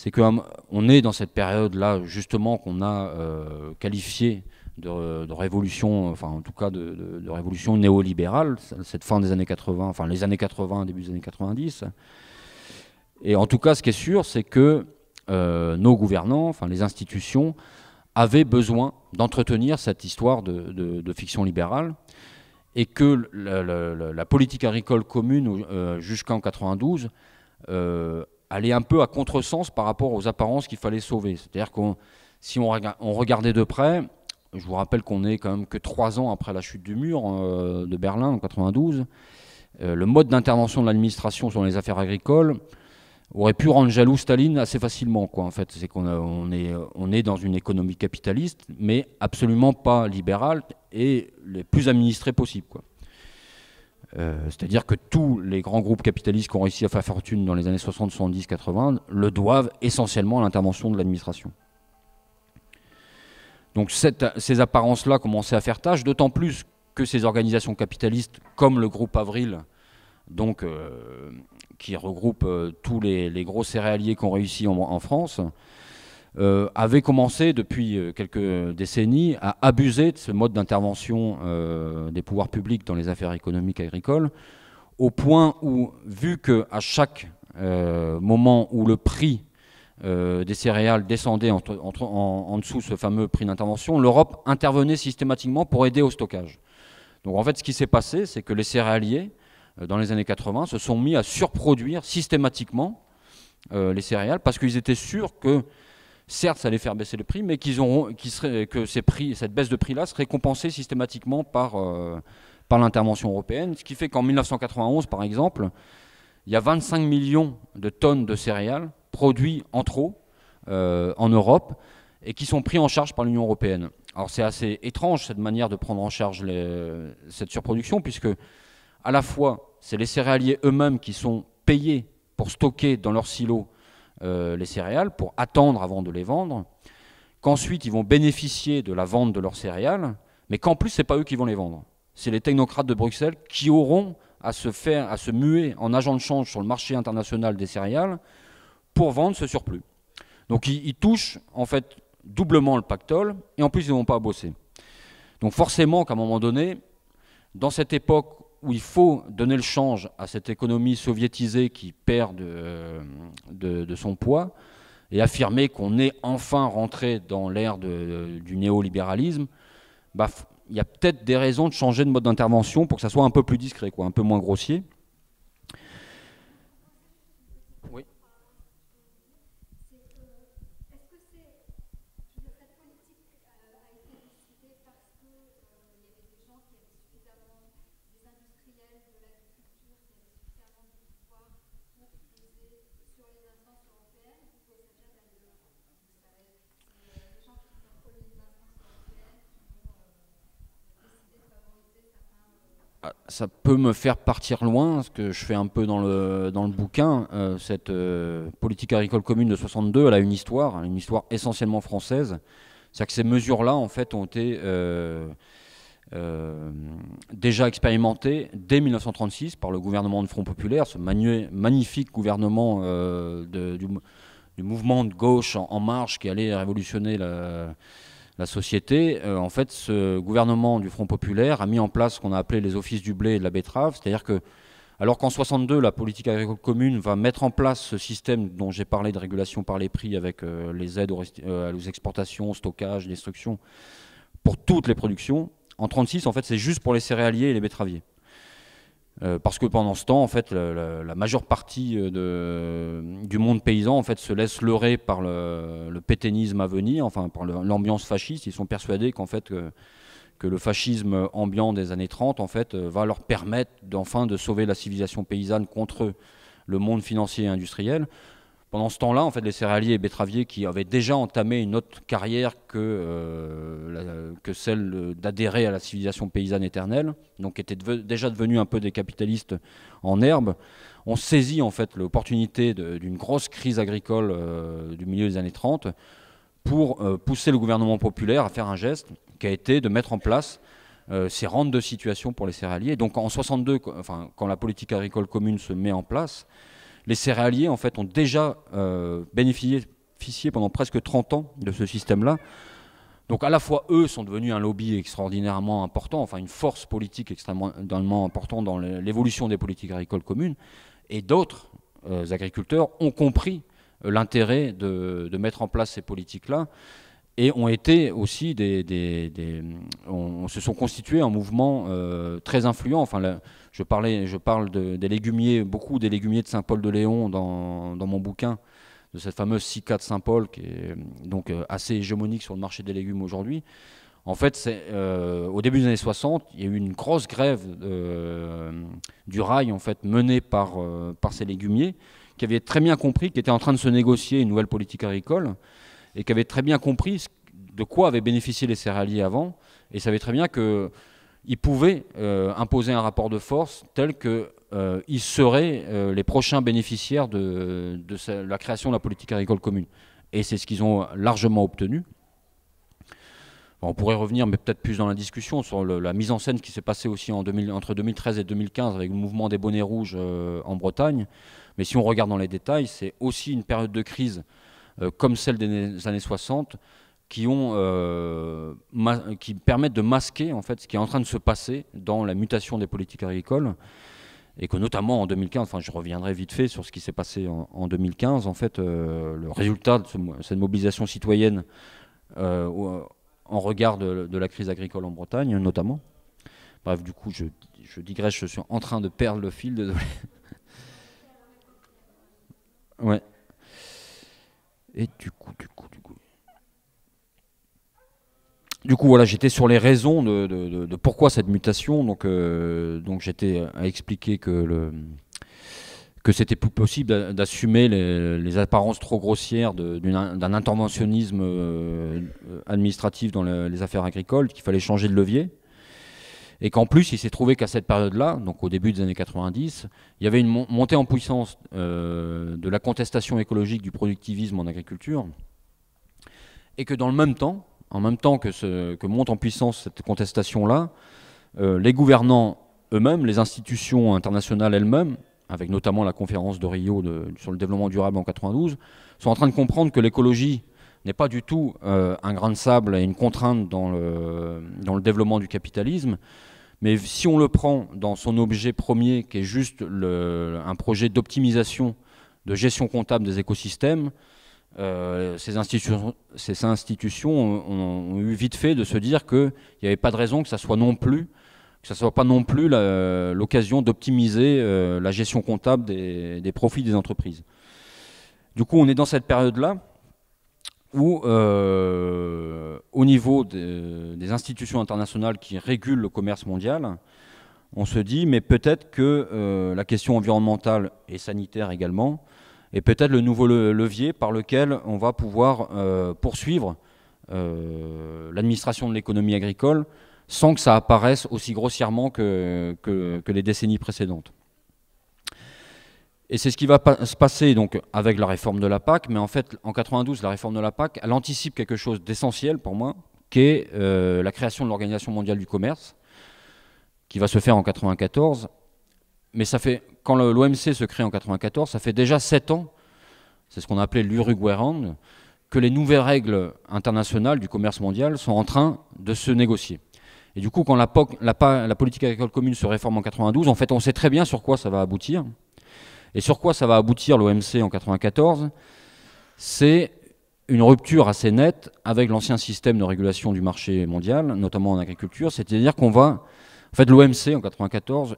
c'est qu'on hum, est dans cette période-là, justement, qu'on a euh, qualifiée de, révolution, enfin en tout cas de, révolution néolibérale, cette fin des années 80, enfin les années 80, début des années 90. Et en tout cas, ce qui est sûr, c'est que euh, nos gouvernants, enfin les institutions, avaient besoin d'entretenir cette histoire de, fiction libérale et que la, politique agricole commune euh, jusqu'en 92 allait un peu à contresens par rapport aux apparences qu'il fallait sauver. C'est-à-dire que si on, regardait de près, je vous rappelle qu'on est quand même que trois ans après la chute du mur euh, de Berlin en 92, euh, le mode d'intervention de l'administration sur les affaires agricoles aurait pu rendre jaloux Staline assez facilement. Quoi, en fait, c'est qu'on est, on est dans une économie capitaliste, mais absolument pas libérale et le plus administrée possible. Quoi. Euh, c'est-à-dire que tous les grands groupes capitalistes qui ont réussi à faire fortune dans les années 60, 70, 80 le doivent essentiellement à l'intervention de l'administration. Donc ces apparences-là commençaient à faire tâche, d'autant plus que ces organisations capitalistes, comme le groupe Avril, euh, qui regroupe euh, tous les, gros céréaliers qui ont réussi en France, euh, avait commencé depuis euh, quelques décennies à abuser de ce mode d'intervention euh, des pouvoirs publics dans les affaires économiques agricoles, au point où, vu qu'à chaque moment où le prix des céréales descendait en, en, dessous ce fameux prix d'intervention, l'Europe intervenait systématiquement pour aider au stockage. Donc en fait, ce qui s'est passé, c'est que les céréaliers, dans les années 80, se sont mis à surproduire systématiquement les céréales parce qu'ils étaient sûrs que certes, ça allait faire baisser les prix, mais que ces prix, cette baisse de prix-là serait compensée systématiquement par, euh, par l'intervention européenne. Ce qui fait qu'en 1991, par exemple, il y a 25 millions de tonnes de céréales produites en trop euh, en Europe et qui sont pris en charge par l'Union européenne. Alors c'est assez étrange cette manière de prendre en charge cette surproduction, puisque à la fois c'est les céréaliers eux-mêmes qui sont payés pour stocker dans leurs silos euh, les céréales pour attendre avant de les vendre, qu'ensuite ils vont bénéficier de la vente de leurs céréales, mais qu'en plus, ce n'est pas eux qui vont les vendre. C'est les technocrates de Bruxelles qui auront à se, faire, à se muer en agent de change sur le marché international des céréales pour vendre ce surplus. Donc ils, touchent en fait doublement le pactole et en plus ils vont pas bosser. Donc forcément qu'à un moment donné, dans cette époque où il faut donner le change à cette économie soviétisée qui perd de, son poids et affirmer qu'on est enfin rentré dans l'ère du néolibéralisme, bah, il y a peut-être des raisons de changer de mode d'intervention pour que ça soit un peu plus discret, quoi, un peu moins grossier. ça peut me faire partir loin, ce que je fais un peu dans le, dans le bouquin. Euh, cette euh, politique agricole commune de 62, elle a une histoire, une histoire essentiellement française. C'est-à-dire que ces mesures-là, en fait, ont été euh, déjà expérimentées dès 1936 par le gouvernement de Front Populaire, ce magnifique gouvernement du, mouvement de gauche en, en marche qui allait révolutionner la la société, euh, en fait, ce gouvernement du Front populaire a mis en place ce qu'on a appelé les offices du blé et de la betterave, c'est-à-dire que, alors qu'en 62, la politique agricole commune va mettre en place ce système dont j'ai parlé de régulation par les prix avec euh, les aides aux, euh, aux, exportations, stockage, destruction, pour toutes les productions, en 36, en fait, c'est juste pour les céréaliers et les betteraviers. Euh, parce que pendant ce temps, en fait, la, majeure partie euh, du monde paysan en fait, se laisse leurrer par le, péténisme pétainisme à venir, enfin par l'ambiance fasciste. Ils sont persuadés qu'en fait, que, le fascisme ambiant des années 30 en fait, euh, va leur permettre d'enfin de sauver la civilisation paysanne contre le monde financier et industriel. Pendant ce temps-là, en fait, les céréaliers et betteraviers qui avaient déjà entamé une autre carrière que, euh, que celle d'adhérer à la civilisation paysanne éternelle, donc étaient déjà devenus un peu des capitalistes en herbe, ont saisi en fait l'opportunité d'une grosse crise agricole euh, du milieu des années 30 pour euh, pousser le gouvernement populaire à faire un geste qui a été de mettre en place ces rentes de situation pour les céréaliers. Donc en 62, quand la politique agricole commune se met en place, les céréaliers, en fait, ont déjà euh, bénéficié pendant presque 30 ans de ce système-là. Donc à la fois eux sont devenus un lobby extraordinairement important, enfin une force politique extrêmement importante dans l'évolution des politiques agricoles communes, et d'autres euh, agriculteurs ont compris euh, l'intérêt de, mettre en place ces politiques-là et ont été aussi des, on, se sont constitués un mouvement euh, très influent. Enfin, je parlais, je parle des légumiers, beaucoup des légumiers de Saint-Paul-de-Léon dans, dans, mon bouquin de cette fameuse Sica de Saint-Paul qui est donc euh, assez hégémonique sur le marché des légumes aujourd'hui. En fait, c'est euh, au début des années 60, il y a eu une grosse grève du rail en fait menée par par ces légumiers qui avaient très bien compris qu'ils étaient en train de se négocier une nouvelle politique agricole et qui avaient très bien compris de quoi avaient bénéficié les céréaliers avant, et savaient très bien qu'ils pouvaient euh, imposer un rapport de force tel qu'ils euh, seraient euh, les prochains bénéficiaires de, la création de la politique agricole commune. Et c'est ce qu'ils ont largement obtenu. on pourrait revenir, mais peut-être plus dans la discussion, sur la mise en scène qui s'est passée aussi entre 2013 et 2015 avec le mouvement des bonnets rouges en Bretagne. Mais si on regarde dans les détails, c'est aussi une période de crise euh, comme celles des années 60, qui, ont, euh, qui permettent de masquer en fait, ce qui est en train de se passer dans la mutation des politiques agricoles. Et que notamment en 2015, enfin je reviendrai vite fait sur ce qui s'est passé en, 2015, en fait, euh, le résultat de cette mobilisation citoyenne en regard de, la crise agricole en Bretagne, notamment. Bref, du coup, je, je digresse, je suis en train de perdre le fil, désolé. ouais. Et du coup, du coup, du coup. Du coup, voilà, j'étais sur les raisons de, pourquoi cette mutation. Donc, euh, donc j'étais à expliquer que que c'était plus possible d'assumer les, apparences trop grossières d'un interventionnisme euh, administratif dans les affaires agricoles, qu'il fallait changer de levier et qu'en plus il s'est trouvé qu'à cette période-là, donc au début des années 90, il y avait une montée en puissance euh, de la contestation écologique du productivisme en agriculture, et que dans le même temps, en même temps que, ce, que monte en puissance cette contestation-là, euh, les gouvernants eux-mêmes, les institutions internationales elles-mêmes, avec notamment la conférence de Rio sur le développement durable en 92, sont en train de comprendre que l'écologie n'est pas du tout euh, un grain de sable et une contrainte dans le, dans le développement du capitalisme. Mais si on le prend dans son objet premier, qui est juste un projet d'optimisation, de gestion comptable des écosystèmes, euh, ces, institutions, ont, eu vite fait de se dire qu'il n'y avait pas de raison que ça soit non plus, que ça soit pas non plus l'occasion d'optimiser euh, la gestion comptable des profits des entreprises. Du coup, on est dans cette période-là ou euh, au niveau des institutions internationales qui régulent le commerce mondial, on se dit, mais peut-être que euh, la question environnementale et sanitaire également est peut-être le nouveau levier par lequel on va pouvoir euh, poursuivre l'administration de l'économie agricole sans que ça apparaisse aussi grossièrement que, que les décennies précédentes. Et c'est ce qui va se passer donc avec la réforme de la PAC, mais en fait, en 92, la réforme de la PAC, elle anticipe quelque chose d'essentiel pour moi, qui est euh, la création de l'Organisation mondiale du commerce, qui va se faire en 94. Mais ça fait, quand l'OMC se crée en 94, ça fait déjà sept ans, c'est ce qu'on appelait l'Uruguay Round, que les nouvelles règles internationales du commerce mondial sont en train de se négocier. Et du coup, quand la, la politique agricole commune se réforme en 92, en fait, on sait très bien sur quoi ça va aboutir. Et sur quoi ça va aboutir l'OMC en 1994 C'est une rupture assez nette avec l'ancien système de régulation du marché mondial, notamment en agriculture. C'est-à-dire qu'on va, en fait, l'OMC en 1994,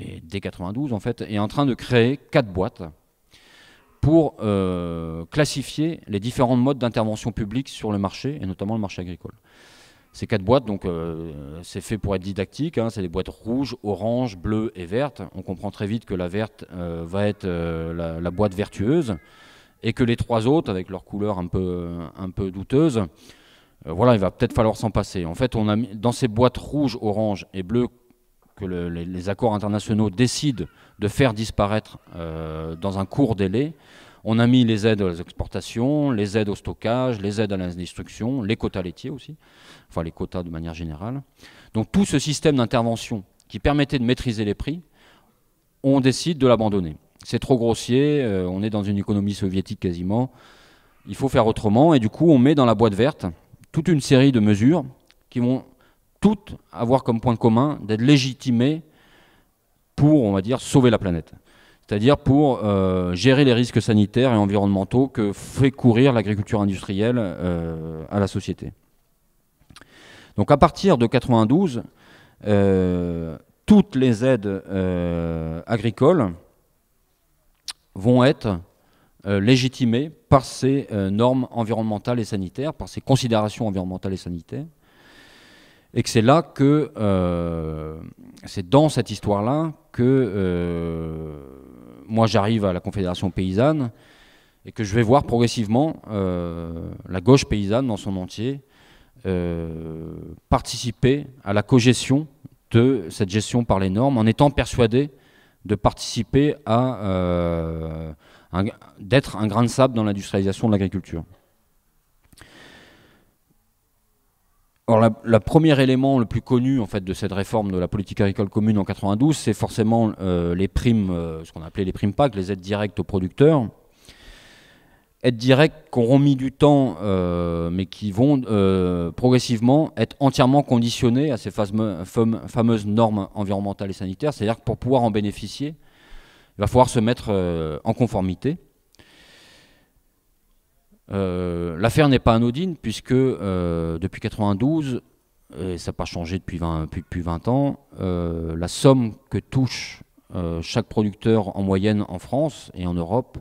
et dès 92 en fait, est en train de créer quatre boîtes pour euh, classifier les différents modes d'intervention publique sur le marché, et notamment le marché agricole. Ces quatre boîtes, donc, euh, c'est fait pour être didactique. Hein. c'est des boîtes rouges, oranges, bleues et vertes. On comprend très vite que la verte euh, va être euh, la, boîte vertueuse et que les trois autres, avec leurs couleurs un peu, un peu douteuses, voilà, il va peut-être falloir s'en passer. En fait, on a mis, dans ces boîtes rouges, oranges et bleues que les, accords internationaux décident de faire disparaître dans un court délai, on a mis les aides aux exportations, les aides au stockage, les aides à la destruction, les quotas laitiers aussi, enfin les quotas de manière générale. Donc tout ce système d'intervention qui permettait de maîtriser les prix, on décide de l'abandonner. C'est trop grossier, euh, on est dans une économie soviétique quasiment. Il faut faire autrement et du coup on met dans la boîte verte toute une série de mesures qui vont toutes avoir comme point commun d'être légitimées pour, on va dire, sauver la planète c'est-à-dire pour euh, gérer les risques sanitaires et environnementaux que fait courir l'agriculture industrielle euh, à la société. Donc à partir de 92, euh, toutes les aides agricoles vont être légitimées par ces normes environnementales et sanitaires, par ces considérations environnementales et sanitaires et que c'est là que c'est dans cette histoire-là que moi j'arrive à la Confédération paysanne et que je vais voir progressivement euh, la gauche paysanne dans son entier euh, participer à la cogestion de cette gestion par les normes en étant persuadé de participer à euh, d'être un grain de sable dans l'industrialisation de l'agriculture. Alors, le premier élément le plus connu en fait de cette réforme de la politique agricole commune en 92, c'est forcément euh, les primes, euh, ce qu'on appelait les primes PAC, les aides directes aux producteurs. Aides directes qui auront mis du temps, euh, mais qui vont progressivement être entièrement conditionnées à ces fameuses normes environnementales et sanitaires. C'est-à-dire que pour pouvoir en bénéficier, il va falloir se mettre en conformité. Euh, l'affaire n'est pas anodine puisque euh, depuis 92, euh, et ça n'a pas changé depuis 20, ans, la somme que touche chaque producteur en moyenne en France et en Europe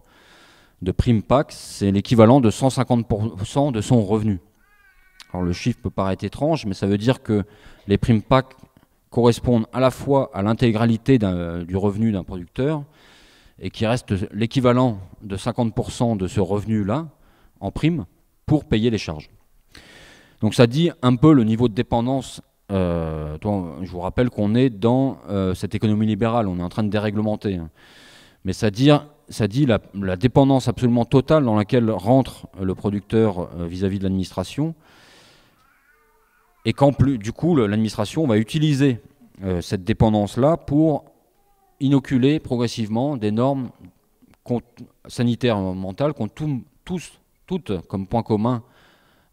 de prime PAC, c'est l'équivalent de 150% de son revenu. Alors le chiffre peut paraître étrange, mais ça veut dire que les primes PAC correspondent à la fois à l'intégralité du revenu d'un producteur et qui reste l'équivalent de 50% de ce revenu-là, en prime pour payer les charges. Donc ça dit un peu le niveau de dépendance. Euh, je vous rappelle qu'on est dans euh, cette économie libérale, on est en train de déréglementer. Hein. Mais ça dit, ça dit la, dépendance absolument totale dans laquelle rentre le producteur euh, vis-à-vis de l'administration. Et qu'en plus, du coup, l'administration va utiliser cette dépendance-là pour inoculer progressivement des normes sanitaires et mentales qu'on tous comme point commun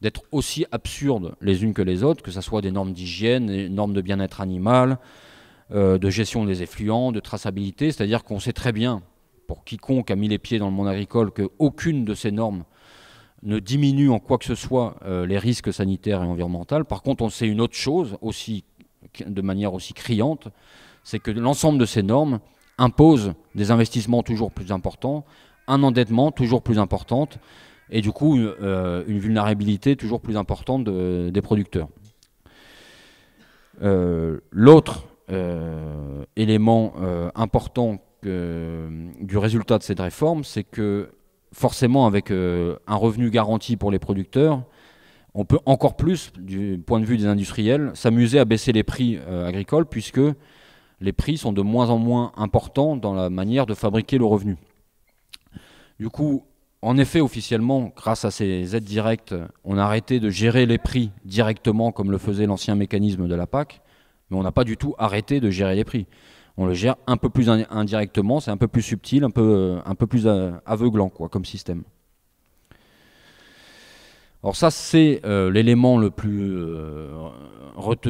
d'être aussi absurdes les unes que les autres, que ce soit des normes d'hygiène, des normes de bien-être animal, euh, de gestion des effluents, de traçabilité, c'est-à-dire qu'on sait très bien, pour quiconque a mis les pieds dans le monde agricole, qu'aucune de ces normes ne diminue en quoi que ce soit euh, les risques sanitaires et environnementaux. Par contre, on sait une autre chose, aussi, de manière aussi criante, c'est que l'ensemble de ces normes impose des investissements toujours plus importants, un endettement toujours plus important, et du coup euh, une vulnérabilité toujours plus importante des producteurs. Euh, l'autre euh, élément important du résultat de cette réforme, c'est que forcément avec un revenu garanti pour les producteurs, on peut encore plus, du point de vue des industriels, s'amuser à baisser les prix agricoles puisque les prix sont de moins en moins importants dans la manière de fabriquer le revenu. Du coup, en effet, officiellement, grâce à ces aides directes, on a arrêté de gérer les prix directement comme le faisait l'ancien mécanisme de la PAC, mais on n'a pas du tout arrêté de gérer les prix. On le gère un peu plus indirectement, c'est un peu plus subtil, un peu, un peu plus euh, aveuglant quoi, comme système. Alors ça, c'est euh, l'élément le plus euh,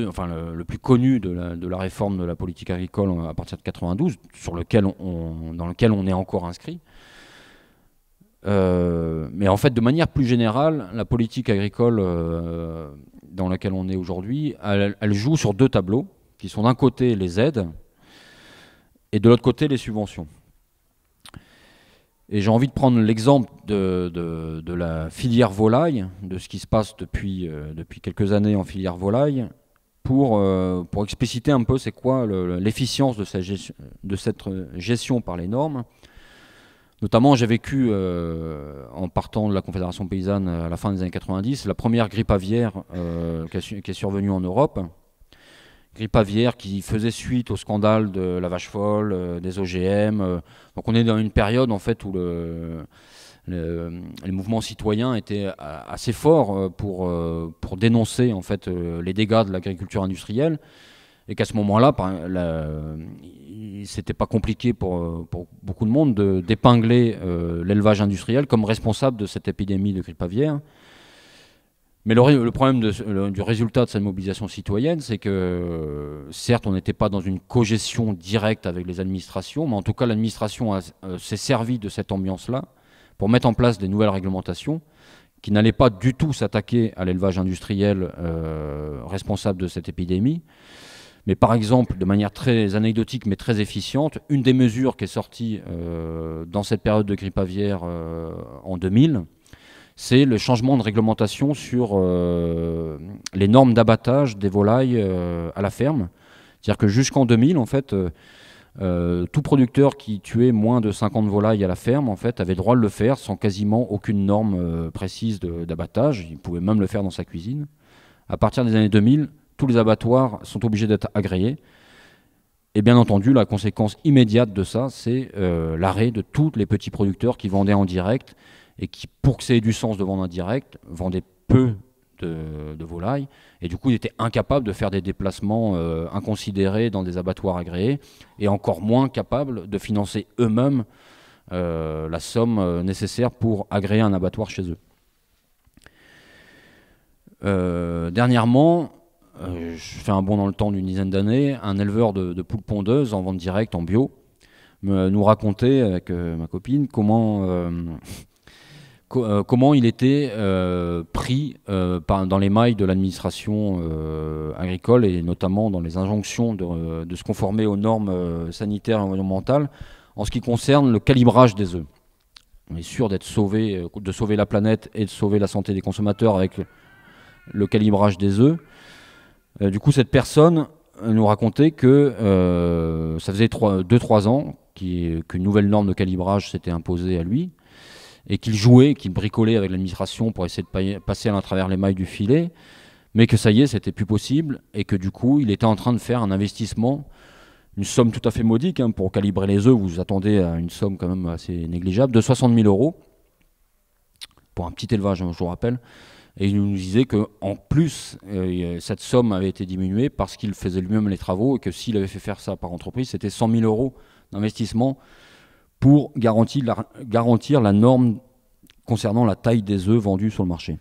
enfin le, plus connu de la, réforme de la politique agricole à partir de 1992, sur lequel dans lequel on est encore inscrit. Euh, mais en fait, de manière plus générale, la politique agricole euh, dans laquelle on est aujourd'hui, elle, joue sur deux tableaux, qui sont d'un côté les aides et de l'autre côté les subventions. Et j'ai envie de prendre l'exemple de, la filière volaille, de ce qui se passe depuis, euh, depuis quelques années en filière volaille, pour, pour expliciter un peu c'est quoi l'efficience de cette gestion par les normes Notamment, j'ai vécu, euh, en partant de la Confédération paysanne euh, à la fin des années 90, la première grippe aviaire euh, qui, est, survenue en Europe. Grippe aviaire qui faisait suite au scandale de la vache folle, des OGM. donc on est dans une période en fait où le, le, les mouvements citoyens étaient assez forts pour, pour dénoncer en fait les dégâts de l'agriculture industrielle et qu'à ce moment-là, c'était pas compliqué pour, beaucoup de monde d'épingler euh, l'élevage industriel comme responsable de cette épidémie de grippe aviaire. Mais le, problème du résultat de cette mobilisation citoyenne, c'est que euh, certes, on n'était pas dans une cogestion directe avec les administrations, mais en tout cas, l'administration euh, s'est servie de cette ambiance-là pour mettre en place des nouvelles réglementations qui n'allaient pas du tout s'attaquer à l'élevage industriel responsable de cette épidémie. Mais par exemple, de manière très anecdotique mais très efficiente, une des mesures qui est sortie euh, dans cette période de grippe aviaire euh, en 2000, c'est le changement de réglementation sur euh, les normes d'abattage des volailles à la ferme. C'est-à-dire que jusqu'en 2000, en fait, tout producteur qui tuait moins de 50 volailles à la ferme, en fait, avait droit de le faire sans quasiment aucune norme précise d'abattage. Il pouvait même le faire dans sa cuisine. À partir des années 2000, tous les abattoirs sont obligés d'être agréés. Et bien entendu, la conséquence immédiate de ça, c'est euh, l'arrêt de tous les petits producteurs qui vendaient en direct et qui, pour que ça ait du sens de vendre en direct, vendaient peu de, volailles. Et du coup, ils étaient incapables de faire des déplacements euh, inconsidérés dans des abattoirs agréés et encore moins capables de financer eux-mêmes euh, la somme nécessaire pour agréer un abattoir chez eux. dernièrement, euh, je fais un bond dans le temps d'une dizaine d'années, un éleveur de, poules pondeuses en vente directe, en bio, nous racontait avec euh, ma copine comment, euh, comment il était pris dans les mailles de l'administration agricole et notamment dans les injonctions de, se conformer aux normes sanitaires et environnementales en ce qui concerne le calibrage des œufs. On est sûr d'être sauvé, de sauver la planète et de sauver la santé des consommateurs avec le calibrage des œufs. Euh, du coup, cette personne euh, nous racontait que euh, ça faisait 2-3 ans qu'une nouvelle norme de calibrage s'était imposée à lui et qu'il jouait, qu'il bricolait avec l'administration pour essayer de passer à travers les mailles du filet, mais que ça y est, c'était plus possible et que du coup, il était en train de faire un investissement, une somme tout à fait modique hein, pour calibrer les œufs. Vous attendez à une somme quand même assez négligeable de 60 000 euros pour un petit élevage, hein, je vous rappelle. Et il nous disait qu'en plus, euh, cette somme avait été diminuée parce qu'il faisait lui-même les travaux et que s'il avait fait faire ça par entreprise, c'était 100 000 euros d'investissement pour garantir la, norme concernant la taille des œufs vendus sur le marché.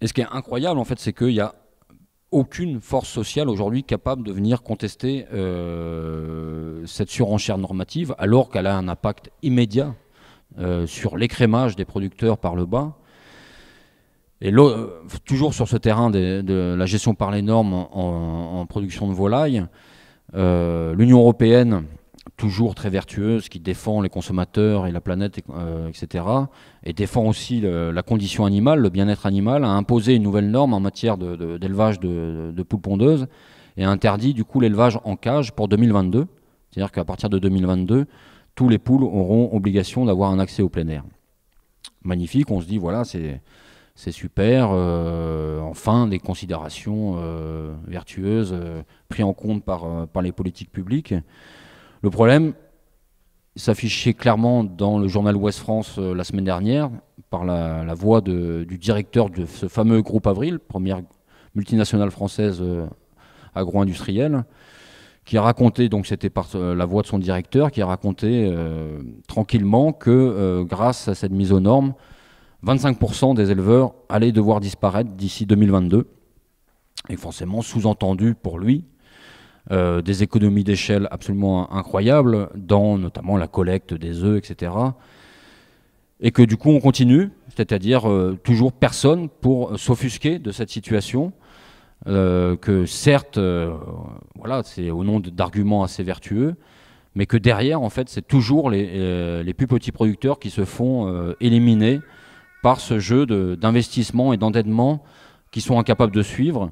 Et ce qui est incroyable, en fait, c'est qu'il n'y a aucune force sociale aujourd'hui capable de venir contester euh, cette surenchère normative, alors qu'elle a un impact immédiat euh, sur l'écrémage des producteurs par le bas. Et euh, toujours sur ce terrain de la gestion par les normes en, production de volaille, euh, l'Union européenne, toujours très vertueuse, qui défend les consommateurs et la planète, etc., et défend aussi la condition animale, le bien-être animal, a imposé une nouvelle norme en matière d'élevage de, poules pondeuses et a interdit du coup l'élevage en cage pour 2022. C'est-à-dire qu'à partir de 2022, tous les poules auront obligation d'avoir un accès au plein air. Magnifique, on se dit, voilà, c'est super. Euh, enfin, des considérations euh, vertueuses euh, prises en compte par, les politiques publiques. Le problème s'affichait clairement dans le journal Ouest France la semaine dernière par la, voix du directeur de ce fameux groupe Avril, première multinationale française agro-industrielle, qui a raconté donc c'était par euh, la voix de son directeur, qui a raconté euh, tranquillement que euh, grâce à cette mise aux normes, 25% des éleveurs allaient devoir disparaître d'ici 2022. Et forcément, sous-entendu pour lui, des économies d'échelle absolument incroyables, dans notamment la collecte des œufs, etc. Et que du coup, on continue, c'est-à-dire toujours personne pour s'offusquer de cette situation euh, que certes, euh, voilà, c'est au nom d'arguments assez vertueux, mais que derrière, en fait, c'est toujours les, euh, plus petits producteurs qui se font éliminer par ce jeu d'investissement et d'endettement qui sont incapables de suivre.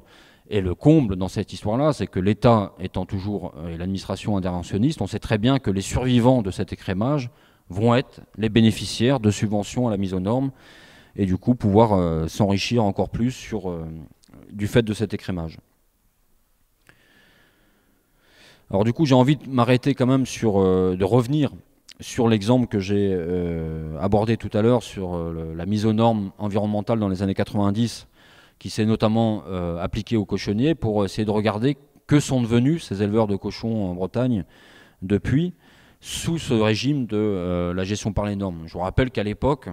Et le comble dans cette histoire-là, c'est que l'État étant toujours l'administration interventionniste, on sait très bien que les survivants de cet écrémage vont être les bénéficiaires de subventions à la mise aux normes et du coup pouvoir s'enrichir encore plus sur, du fait de cet écrémage. Alors du coup, j'ai envie de m'arrêter quand même sur, euh, de revenir sur l'exemple que j'ai euh, abordé tout à l'heure sur euh, la mise aux normes environnementales dans les années 90, qui s'est notamment appliquée aux cochonniers pour essayer de regarder que sont devenus ces éleveurs de cochons en Bretagne depuis sous ce régime de la gestion par les normes. Je vous rappelle qu'à l'époque,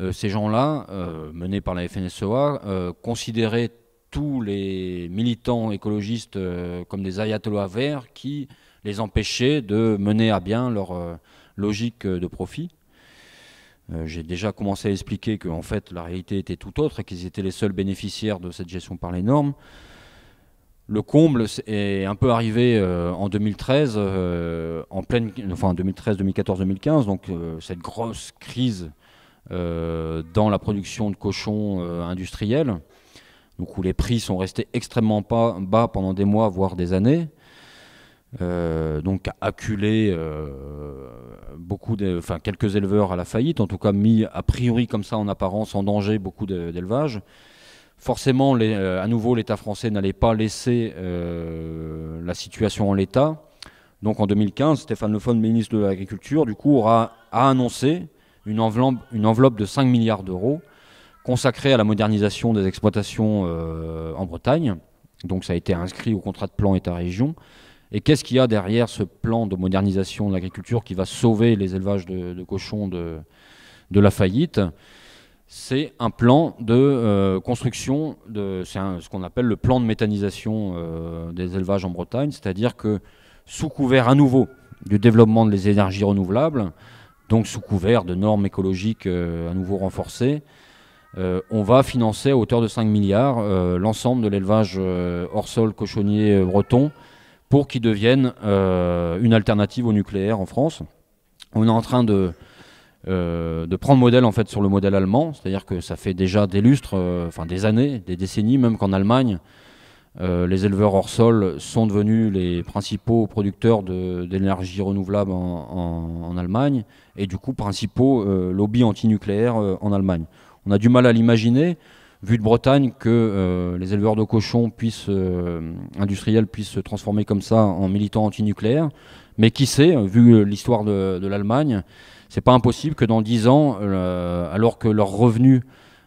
euh, ces gens-là, euh, menés par la FNSEA, euh, considéraient tous les militants écologistes comme des ayatollahs verts qui les empêchaient de mener à bien leur logique de profit. j'ai déjà commencé à expliquer que, en fait la réalité était tout autre et qu'ils étaient les seuls bénéficiaires de cette gestion par les normes. Le comble est un peu arrivé en 2013, en pleine, enfin 2013, 2014, 2015, donc cette grosse crise euh, dans la production de cochons euh, industriels, où les prix sont restés extrêmement bas pendant des mois, voire des années. Euh, donc a acculé beaucoup enfin, quelques éleveurs à la faillite, en tout cas mis a priori comme ça en apparence en danger beaucoup d'élevage. Forcément, à nouveau, l'État français n'allait pas laisser la situation en l'état. Donc en 2015, Stéphane Le Fon, ministre de l'Agriculture, du coup, aura, a annoncé une enveloppe, de 5 milliards d'euros consacrée à la modernisation des exploitations euh, en Bretagne. Donc ça a été inscrit au contrat de plan État-région. Et qu'est-ce qu'il y a derrière ce plan de modernisation de l'agriculture qui va sauver les élevages de, cochons de, la faillite C'est un plan de euh, construction, de, c'est ce qu'on appelle le plan de méthanisation euh, des élevages en Bretagne, c'est-à-dire que sous couvert à nouveau du développement des énergies renouvelables, donc sous couvert de normes écologiques euh, à nouveau renforcées, euh, on va financer à hauteur de 5 milliards euh, l'ensemble de l'élevage hors sol cochonnier breton pour qu'il devienne une alternative au nucléaire en France. On est en train de, de prendre modèle en fait sur le modèle allemand, c'est-à-dire que ça fait déjà des lustres, enfin des années, des décennies même qu'en Allemagne, euh, les éleveurs hors sol sont devenus les principaux producteurs d'énergie renouvelable en, Allemagne et du coup principaux euh, lobbies antinucléaires euh, en Allemagne. On a du mal à l'imaginer, vu de Bretagne, que les éleveurs de cochons puissent, industriels puissent se transformer comme ça en militants antinucléaires. Mais qui sait, vu l'histoire de, de l'Allemagne, c'est pas impossible que dans 10 ans, alors que leurs revenus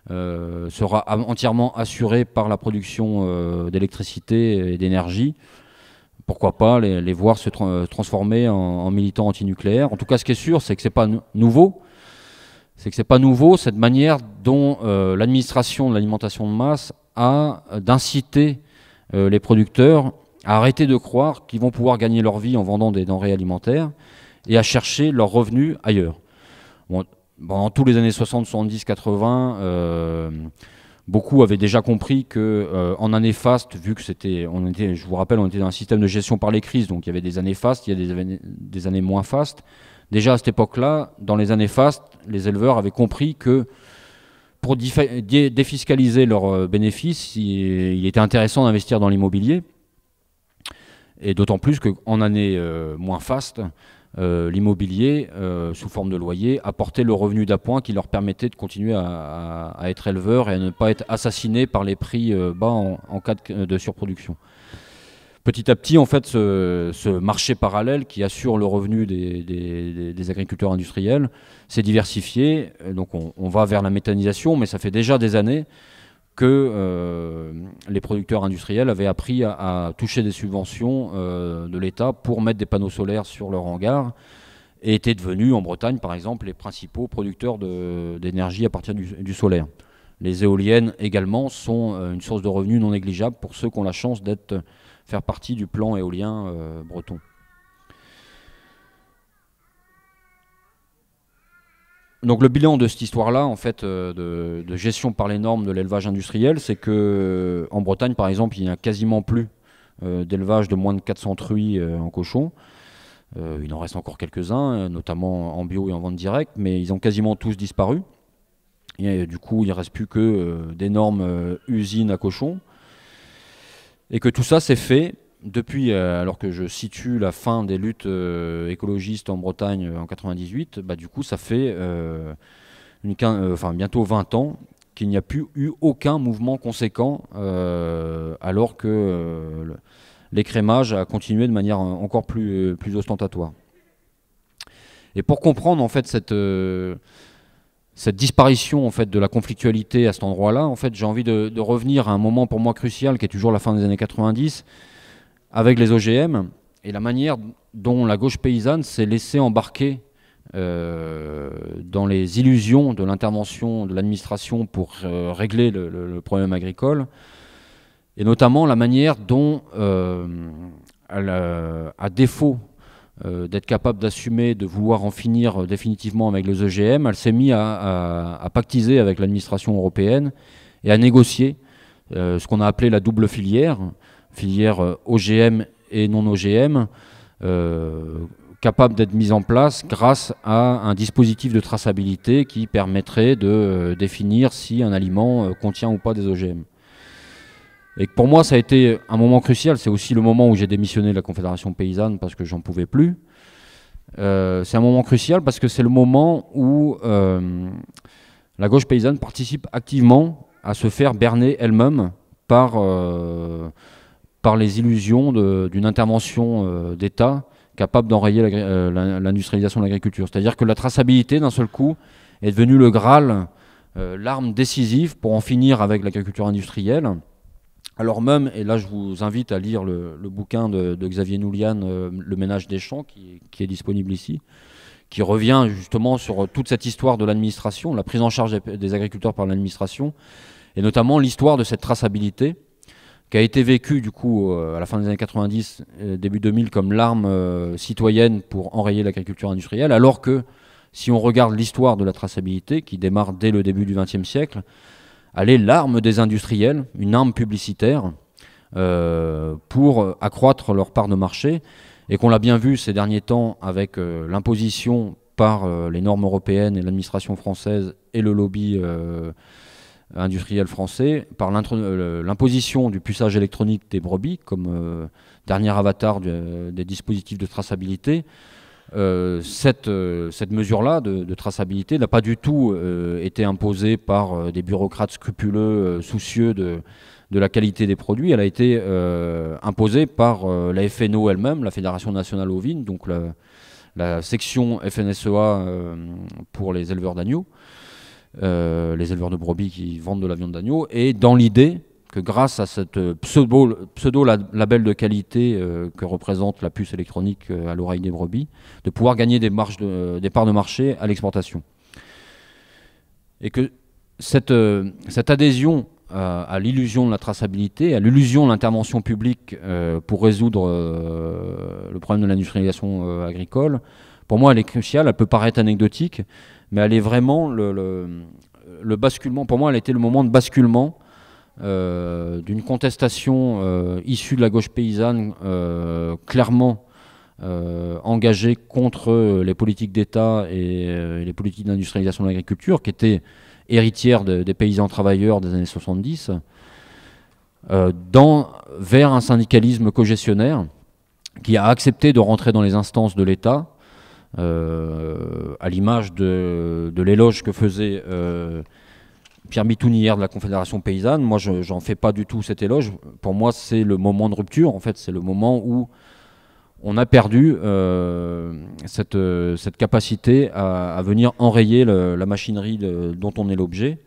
euh, sera entièrement assurée par la production euh, d'électricité et d'énergie pourquoi pas les, voir se euh, transformer en, militants militants antinucléaires. En tout cas, ce qui est sûr, c'est que ce n'est pas nouveau. C'est que c'est pas nouveau cette manière dont l'administration de l'alimentation de masse a d'inciter les producteurs à arrêter de croire qu'ils vont pouvoir gagner leur vie en vendant des denrées alimentaires et à chercher leurs revenus ailleurs. En tous les années 60, 70, 80, beaucoup avaient déjà compris que euh, en années fastes, vu que c'était, on était, je vous rappelle, on était dans un système de gestion par les crises, donc il y avait des années fastes, il y a des, années moins fastes. Déjà à cette époque-là, dans les années fastes, les éleveurs avaient compris que pour défiscaliser leurs euh, bénéfices, il, était intéressant d'investir dans l'immobilier, et d'autant plus qu'en années euh, moins fastes, euh, l'immobilier euh, sous forme de loyer apportait le revenu d'appoint qui leur permettait de continuer à, être éleveurs et à ne pas être assassinés par les prix euh, bas en, cas de, surproduction. Petit à petit, en fait, ce, marché parallèle qui assure le revenu des, agriculteurs industriels s'est diversifié. Donc, on, va vers la méthanisation, mais ça fait déjà des années que euh, les producteurs industriels avaient appris à, toucher des subventions euh, de l'État pour mettre des panneaux solaires sur leur hangar et étaient devenus en Bretagne par exemple les principaux producteurs d'énergie à partir du, solaire. Les éoliennes également sont euh, une source de revenus non négligeable pour ceux qui ont la chance d'être faire partie du plan éolien breton. Donc le bilan de cette histoire-là, en fait, euh, de, gestion par les normes de l'élevage industriel, c'est que euh, en Bretagne, par exemple, il n'y a quasiment plus euh, d'élevage de moins de 400 truies en cochon. il en reste encore quelques-uns, notamment en bio et en vente directe, mais ils ont quasiment tous disparu. Et du coup, il ne reste plus que d'énormes usines à cochons. Et que tout ça c'est fait depuis, euh, alors que je situe la fin des luttes euh, écologistes en Bretagne euh, en 98, bah, du coup, ça fait bientôt 20 ans qu'il n'y a plus eu aucun mouvement conséquent, alors que l'écrémage a continué de manière encore plus, ostentatoire. Et pour comprendre en fait cette, disparition en fait de la conflictualité à cet endroit-là, en fait, j'ai envie de, revenir à un moment pour moi crucial qui est toujours la fin des années 90, avec les OGM et la manière dont la gauche paysanne s'est laissée embarquer euh, dans les illusions de l'intervention de l'administration pour euh, régler le, problème agricole, et notamment la manière dont, euh, à défaut d'être capable d'assumer, de vouloir en finir définitivement avec les OGM, elle s'est mise à, pactiser avec l'administration européenne et à négocier ce qu'on a appelé la double filière, filière euh, OGM et non OGM, euh, capable d'être mise en place grâce à un dispositif de traçabilité qui permettrait de euh, définir si un aliment contient ou pas des OGM. Et pour moi, ça a été un moment crucial. C'est aussi le moment où j'ai démissionné de la Confédération paysanne parce que j'en pouvais plus. c'est un moment crucial parce que c'est le moment où la gauche paysanne participe activement à se faire berner elle-même par par les illusions d'une intervention euh, d'État capable d'enrayer euh, l'industrialisation de l'agriculture. C'est-à-dire que la traçabilité, d'un seul coup, est devenue le Graal, euh, l'arme décisive pour en finir avec l'agriculture industrielle. Alors même, et là je vous invite à lire le, bouquin de, Xavier Noulian, Le ménage des champs, qui, est disponible ici, qui revient justement sur toute cette histoire de l'administration, la prise en charge des agriculteurs par l'administration, et notamment l'histoire de cette traçabilité qui a été vécu du coup euh, à la fin des années 90, euh, début 2000 comme l'arme euh, citoyenne pour enrayer l'agriculture industrielle, alors que si on regarde l'histoire de la traçabilité qui démarre dès le début du XXe siècle, elle est l'arme des industriels, une arme publicitaire pour accroître leur part de marché et qu'on l'a bien vu ces derniers temps avec l'imposition par les normes européennes et l'administration française et le lobby industriel français par euh, l'imposition du puissage électronique des brebis comme euh, dernier avatar des dispositifs de traçabilité. Euh, cette, mesure-là de, traçabilité n'a pas du tout été imposée par des bureaucrates scrupuleux, soucieux de, la qualité des produits. Elle a été imposée par la FNO elle-même, la Fédération nationale ovine, donc la section FNSEA pour les éleveurs d'agneaux. Euh, les éleveurs de brebis qui vendent de la viande d'agneau, et dans l'idée que grâce à cette euh, pseudo, pseudo label de qualité euh, que représente la puce électronique à l'oreille des brebis, de pouvoir gagner des, marges de, parts de marché à l'exportation. Et que cette, cette adhésion à l'illusion de la traçabilité, à l'illusion de l'intervention publique pour résoudre le problème de l'industrialisation agricole, pour moi elle est cruciale, elle peut paraître anecdotique, mais elle est vraiment le, basculement. Pour moi, elle été le moment de basculement euh, d'une contestation euh, issue de la gauche paysanne, euh, clairement engagée contre les politiques d'État et les politiques d'industrialisation de l'agriculture, qui étaient héritières des paysans travailleurs des années 70, dans, vers un syndicalisme cogestionnaire qui a accepté de rentrer dans les instances de l'État euh, à l'image de, l'éloge que faisait euh, Pierre Mitouni hier de la Confédération paysanne. Moi, je n'en fais pas du tout cet éloge. Pour moi, c'est le moment de rupture. En fait, c'est le moment où on a perdu euh, cette, cette, capacité à, venir enrayer la machinerie dont on est l'objet.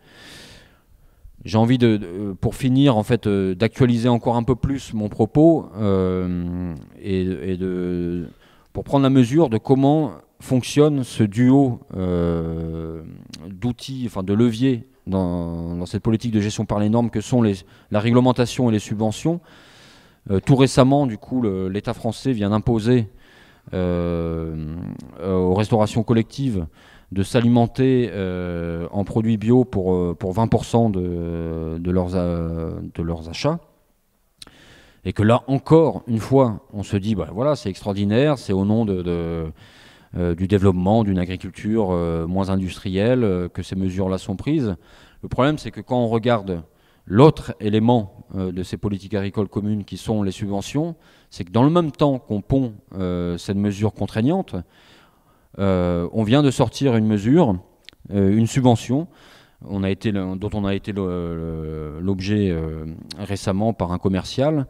J'ai envie de, pour finir, en fait, d'actualiser encore un peu plus mon propos et de pour prendre la mesure de comment fonctionne ce duo euh, d'outils, enfin de leviers dans, cette politique de gestion par les normes que sont la réglementation et les subventions. Euh, tout récemment, du coup, l'État français vient d'imposer euh, aux restaurations collectives de s'alimenter en produits bio pour, pour 20% de leurs achats et que là encore une fois on se dit bah, voilà c'est extraordinaire c'est au nom de, euh, du développement d'une agriculture euh, moins industrielle euh, que ces mesures-là sont prises. Le problème, c'est que quand on regarde l'autre élément de ces politiques agricoles communes qui sont les subventions, c'est que dans le même temps qu'on pond cette mesure contraignante, on vient de sortir une mesure, une subvention, dont on a été l'objet récemment par un commercial,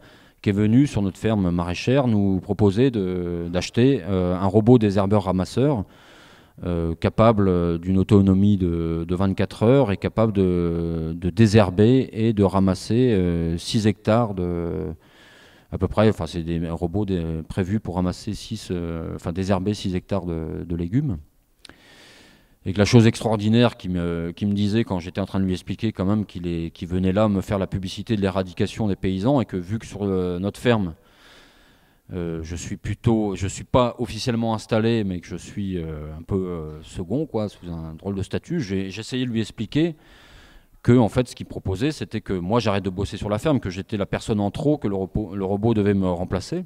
est venu sur notre ferme maraîchère nous proposer d'acheter euh, un robot désherbeur-ramasseur euh, capable euh, d'une autonomie de, de, 24 heures et capable de, de désherber et de ramasser 6 hectares de à peu près, enfin c'est des robots prévus pour ramasser 6, enfin désherber 6 hectares de, de légumes. Et que la chose extraordinaire qui me, disait quand j'étais en train de lui expliquer quand même qu'il venait là me faire la publicité de l'éradication des paysans et que vu que sur notre ferme, euh, je suis plutôt, je suis pas officiellement installé, mais que je suis euh, un peu euh, second, quoi, sous un drôle de statut. j'essayais de lui expliquer que, en fait, ce qu'il proposait, c'était que moi, j'arrête de bosser sur la ferme, que j'étais la personne en trop, que le, le, robot devait me remplacer.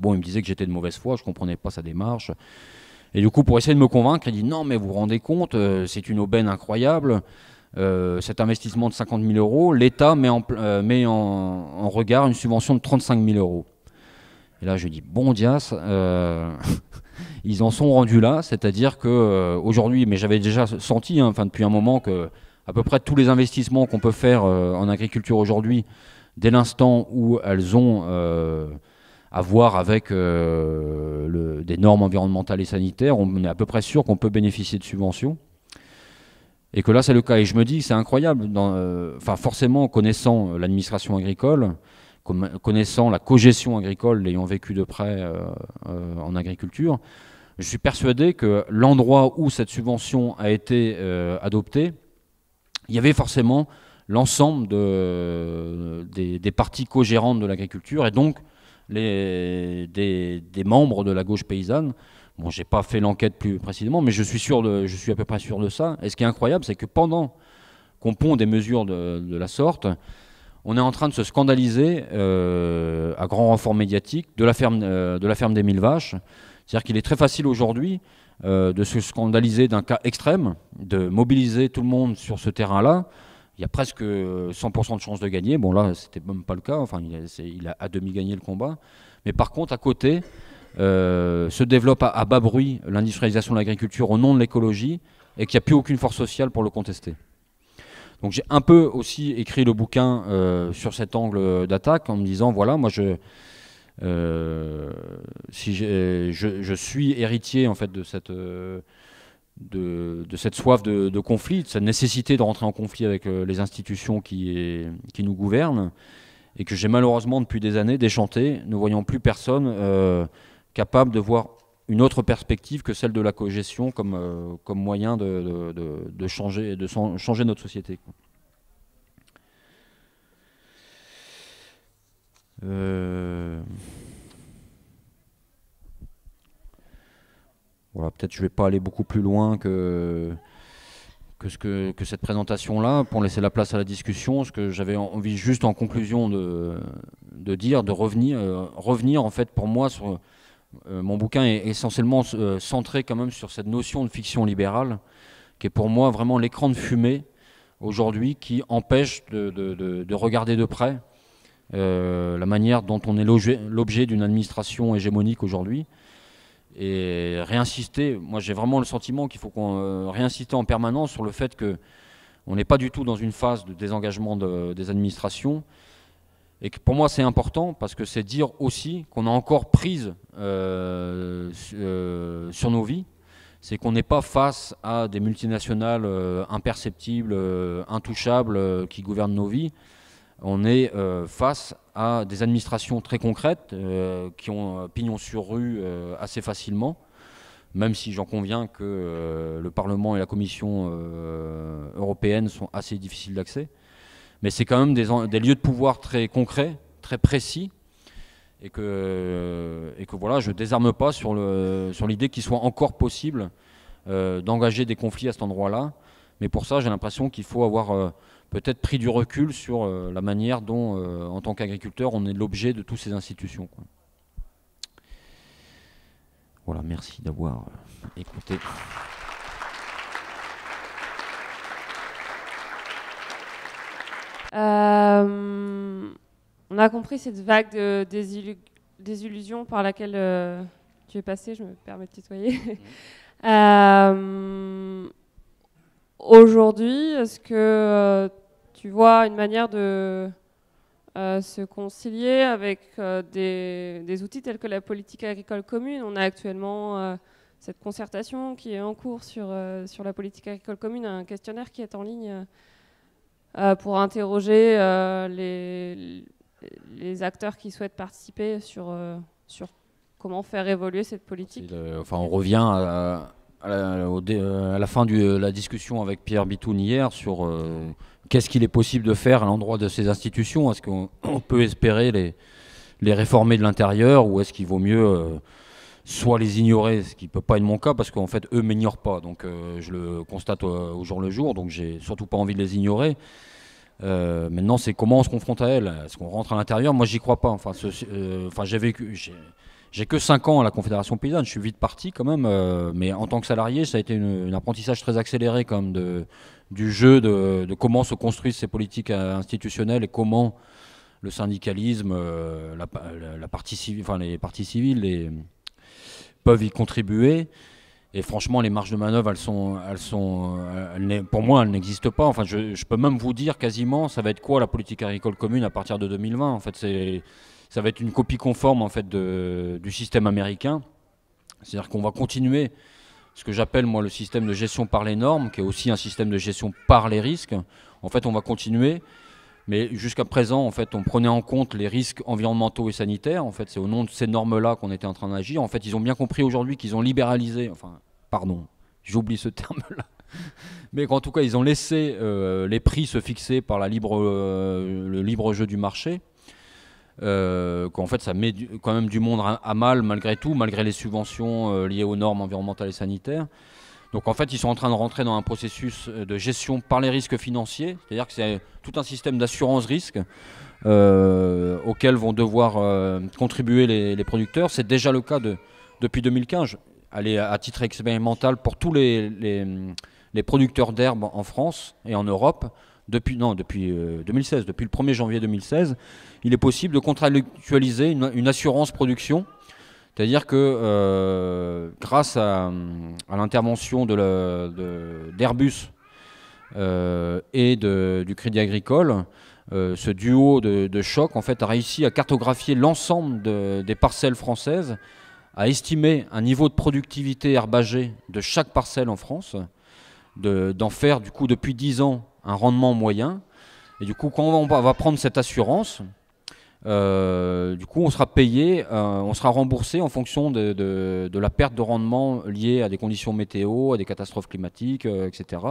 Bon, il me disait que j'étais de mauvaise foi, je comprenais pas sa démarche. Et du coup, pour essayer de me convaincre, il dit non, mais vous vous rendez compte, euh, c'est une aubaine incroyable. Euh, cet investissement de 50 000 euros, l'État met, en, euh, met en, regard une subvention de 35 000 euros. Et là, je dis, bon dias, ils en sont rendus là, c'est-à-dire que aujourd'hui, mais j'avais déjà senti, hein, enfin depuis un moment, que à peu près tous les investissements qu'on peut faire en agriculture aujourd'hui, dès l'instant où elles ont à voir avec euh, des normes environnementales et sanitaires, on est à peu près sûr qu'on peut bénéficier de subventions. Et que là, c'est le cas. Et je me dis, c'est incroyable. Dans, euh, enfin, forcément, connaissant euh, l'administration agricole, connaissant la cogestion agricole, l'ayant vécu de près en agriculture, je suis persuadé que l'endroit où cette subvention a été adoptée, il y avait forcément l'ensemble des, des parties gérantes de l'agriculture et donc des, membres de la gauche paysanne. Bon, j'ai pas fait l'enquête plus précisément, mais je suis, sûr je suis à peu près sûr de ça. Et ce qui est incroyable, c'est que pendant qu'on pond des mesures de, la sorte, on est en train de se scandaliser euh, à grand renfort médiatique de la ferme, euh, de la des mille vaches. C'est-à-dire qu'il est très facile aujourd'hui euh, de se scandaliser d'un cas extrême, de mobiliser tout le monde sur ce terrain-là, il y a presque 100% euh, de chances de gagner. Bon, là, c'était même pas le cas. Enfin, il a, à demi gagné le combat. Mais par contre, à côté, euh, se développe à, bas bruit l'industrialisation de l'agriculture au nom de l'écologie et qu'il n'y a plus aucune force sociale pour le contester. Donc j'ai un peu aussi écrit le bouquin euh, sur cet angle d'attaque en me disant voilà moi je je, je, suis héritier en fait de cette de, cette soif de, conflit, de cette nécessité de rentrer en conflit avec euh, les institutions qui, qui, nous gouvernent, et que j'ai malheureusement depuis des années déchanté, ne voyant plus personne euh, capable de voir une autre perspective que celle de la cogestion comme, euh, comme moyen de, changer, de changer notre société. Voilà, peut-être je vais pas aller beaucoup plus loin que que, ce que, cette présentation-là, pour laisser la place à la discussion, ce que j'avais envie juste en conclusion de, dire, de revenir, euh, revenir en fait pour moi sur, euh, mon bouquin est essentiellement euh, centré quand même sur cette notion de fiction libérale, qui est pour moi vraiment l'écran de fumée aujourd'hui qui empêche de, regarder de près la manière dont on est l'objet d'une administration hégémonique aujourd'hui et réinsister. Moi, j'ai vraiment le sentiment qu'il faut qu'on euh, réinsiste en permanence sur le fait que on n'est pas du tout dans une phase de désengagement des administrations. Et que pour moi, c'est important parce que c'est dire aussi qu'on a encore prise euh, euh, sur nos vies. C'est qu'on n'est pas face à des multinationales imperceptibles, intouchables, qui gouvernent nos vies on est euh, face à des administrations très concrètes euh, qui ont euh, pignon sur rue assez facilement, même si j'en conviens que le Parlement et la Commission européenne sont assez difficiles d'accès. Mais c'est quand même des, lieux de pouvoir très concrets, très précis, et que, voilà, je ne désarme pas sur l'idée qu'il soit encore possible d'engager des conflits à cet endroit-là. Mais pour ça, j'ai l'impression qu'il faut avoir peut-être pris du recul sur euh, la manière dont, euh, en tant qu'agriculteur, on est l'objet de toutes ces institutions. Voilà, merci d'avoir euh, écouté. on a compris cette vague de désillusions désillusion par laquelle tu es passé, je me permets de tutoyer. Mmh. Aujourd'hui, est-ce que euh, tu vois une manière de euh, se concilier avec euh, des, outils tels que la politique agricole commune On a actuellement cette concertation qui est en cours sur, sur la politique agricole commune, un questionnaire qui est en ligne pour interroger les, les, acteurs qui souhaitent participer sur, sur comment faire évoluer cette politique. enfin, on revient à, euh, à la, fin de euh, la discussion avec Pierre Bitoun hier sur euh, qu'est-ce qu'il est possible de faire à l'endroit de ces institutions. Est-ce qu'on peut espérer les, les réformer de l'intérieur ou est-ce qu'il vaut mieux soit les ignorer, ce qui ne peut pas être mon cas parce qu'en fait eux m'ignorent pas. Donc je le constate au jour le jour, donc j'ai surtout pas envie de les ignorer. maintenant, c'est comment on se confronte à elles. Est-ce qu'on rentre à l'intérieur Moi, j'y crois pas. Enfin, enfin j'ai vécu. J'ai que 5 ans à la Confédération paysanne, je suis vite parti quand même, euh, mais en tant que salarié, ça a été un apprentissage très accéléré du jeu, de, comment se construisent ces politiques euh, institutionnelles et comment le syndicalisme, euh, la, partie les partis civils peuvent y contribuer. Et franchement, les marges de manœuvre, elles sont, elles sont, pour moi, elles n'existent pas. Enfin, je, je, peux même vous dire quasiment, ça va être quoi la politique agricole commune à partir de 2020. En fait, c'est ça va être une copie conforme en fait de, du système américain. C'est-à-dire qu'on va continuer ce que j'appelle moi le système de gestion par les normes, qui est aussi un système de gestion par les risques. En fait, on va continuer, mais jusqu'à présent, en fait, on prenait en compte les risques environnementaux et sanitaires. En fait, c'est au nom de ces normes-là qu'on était en train d'agir. En fait, ils ont bien compris aujourd'hui qu'ils ont libéralisé. Enfin, pardon, j'oublie ce terme-là. Mais qu'en tout cas, ils ont laissé euh, les prix se fixer par la libre, euh, le libre jeu du marché. Euh, qu'en fait ça met quand même du monde à, mal malgré tout, malgré les subventions euh, liées aux normes environnementales et sanitaires. Donc en fait, ils sont en train de rentrer dans un processus euh, de gestion par les risques financiers, c'est-à-dire que c'est tout un système d'assurance risque auquel vont devoir contribuer les, producteurs. C'est déjà le cas de, depuis 2015. à titre expérimental, pour tous les producteurs d'herbes en France et en Europe, depuis, non, depuis 2016, euh, depuis le 1er janvier 2016, il est possible de contractualiser une, assurance production. C'est-à-dire que euh, grâce à, l'intervention d'Airbus euh, et du Crédit Agricole, ce duo de, choc a réussi à cartographier l'ensemble des parcelles françaises, à estimer un niveau de productivité herbagée de chaque parcelle en France, d'en faire du coup depuis 10 ans un rendement moyen. Et du coup, quand on va, prendre cette assurance, euh, du coup, on sera payé, euh, on sera remboursé en fonction de, la perte de rendement liée à des conditions météo, à des catastrophes climatiques, euh, etc.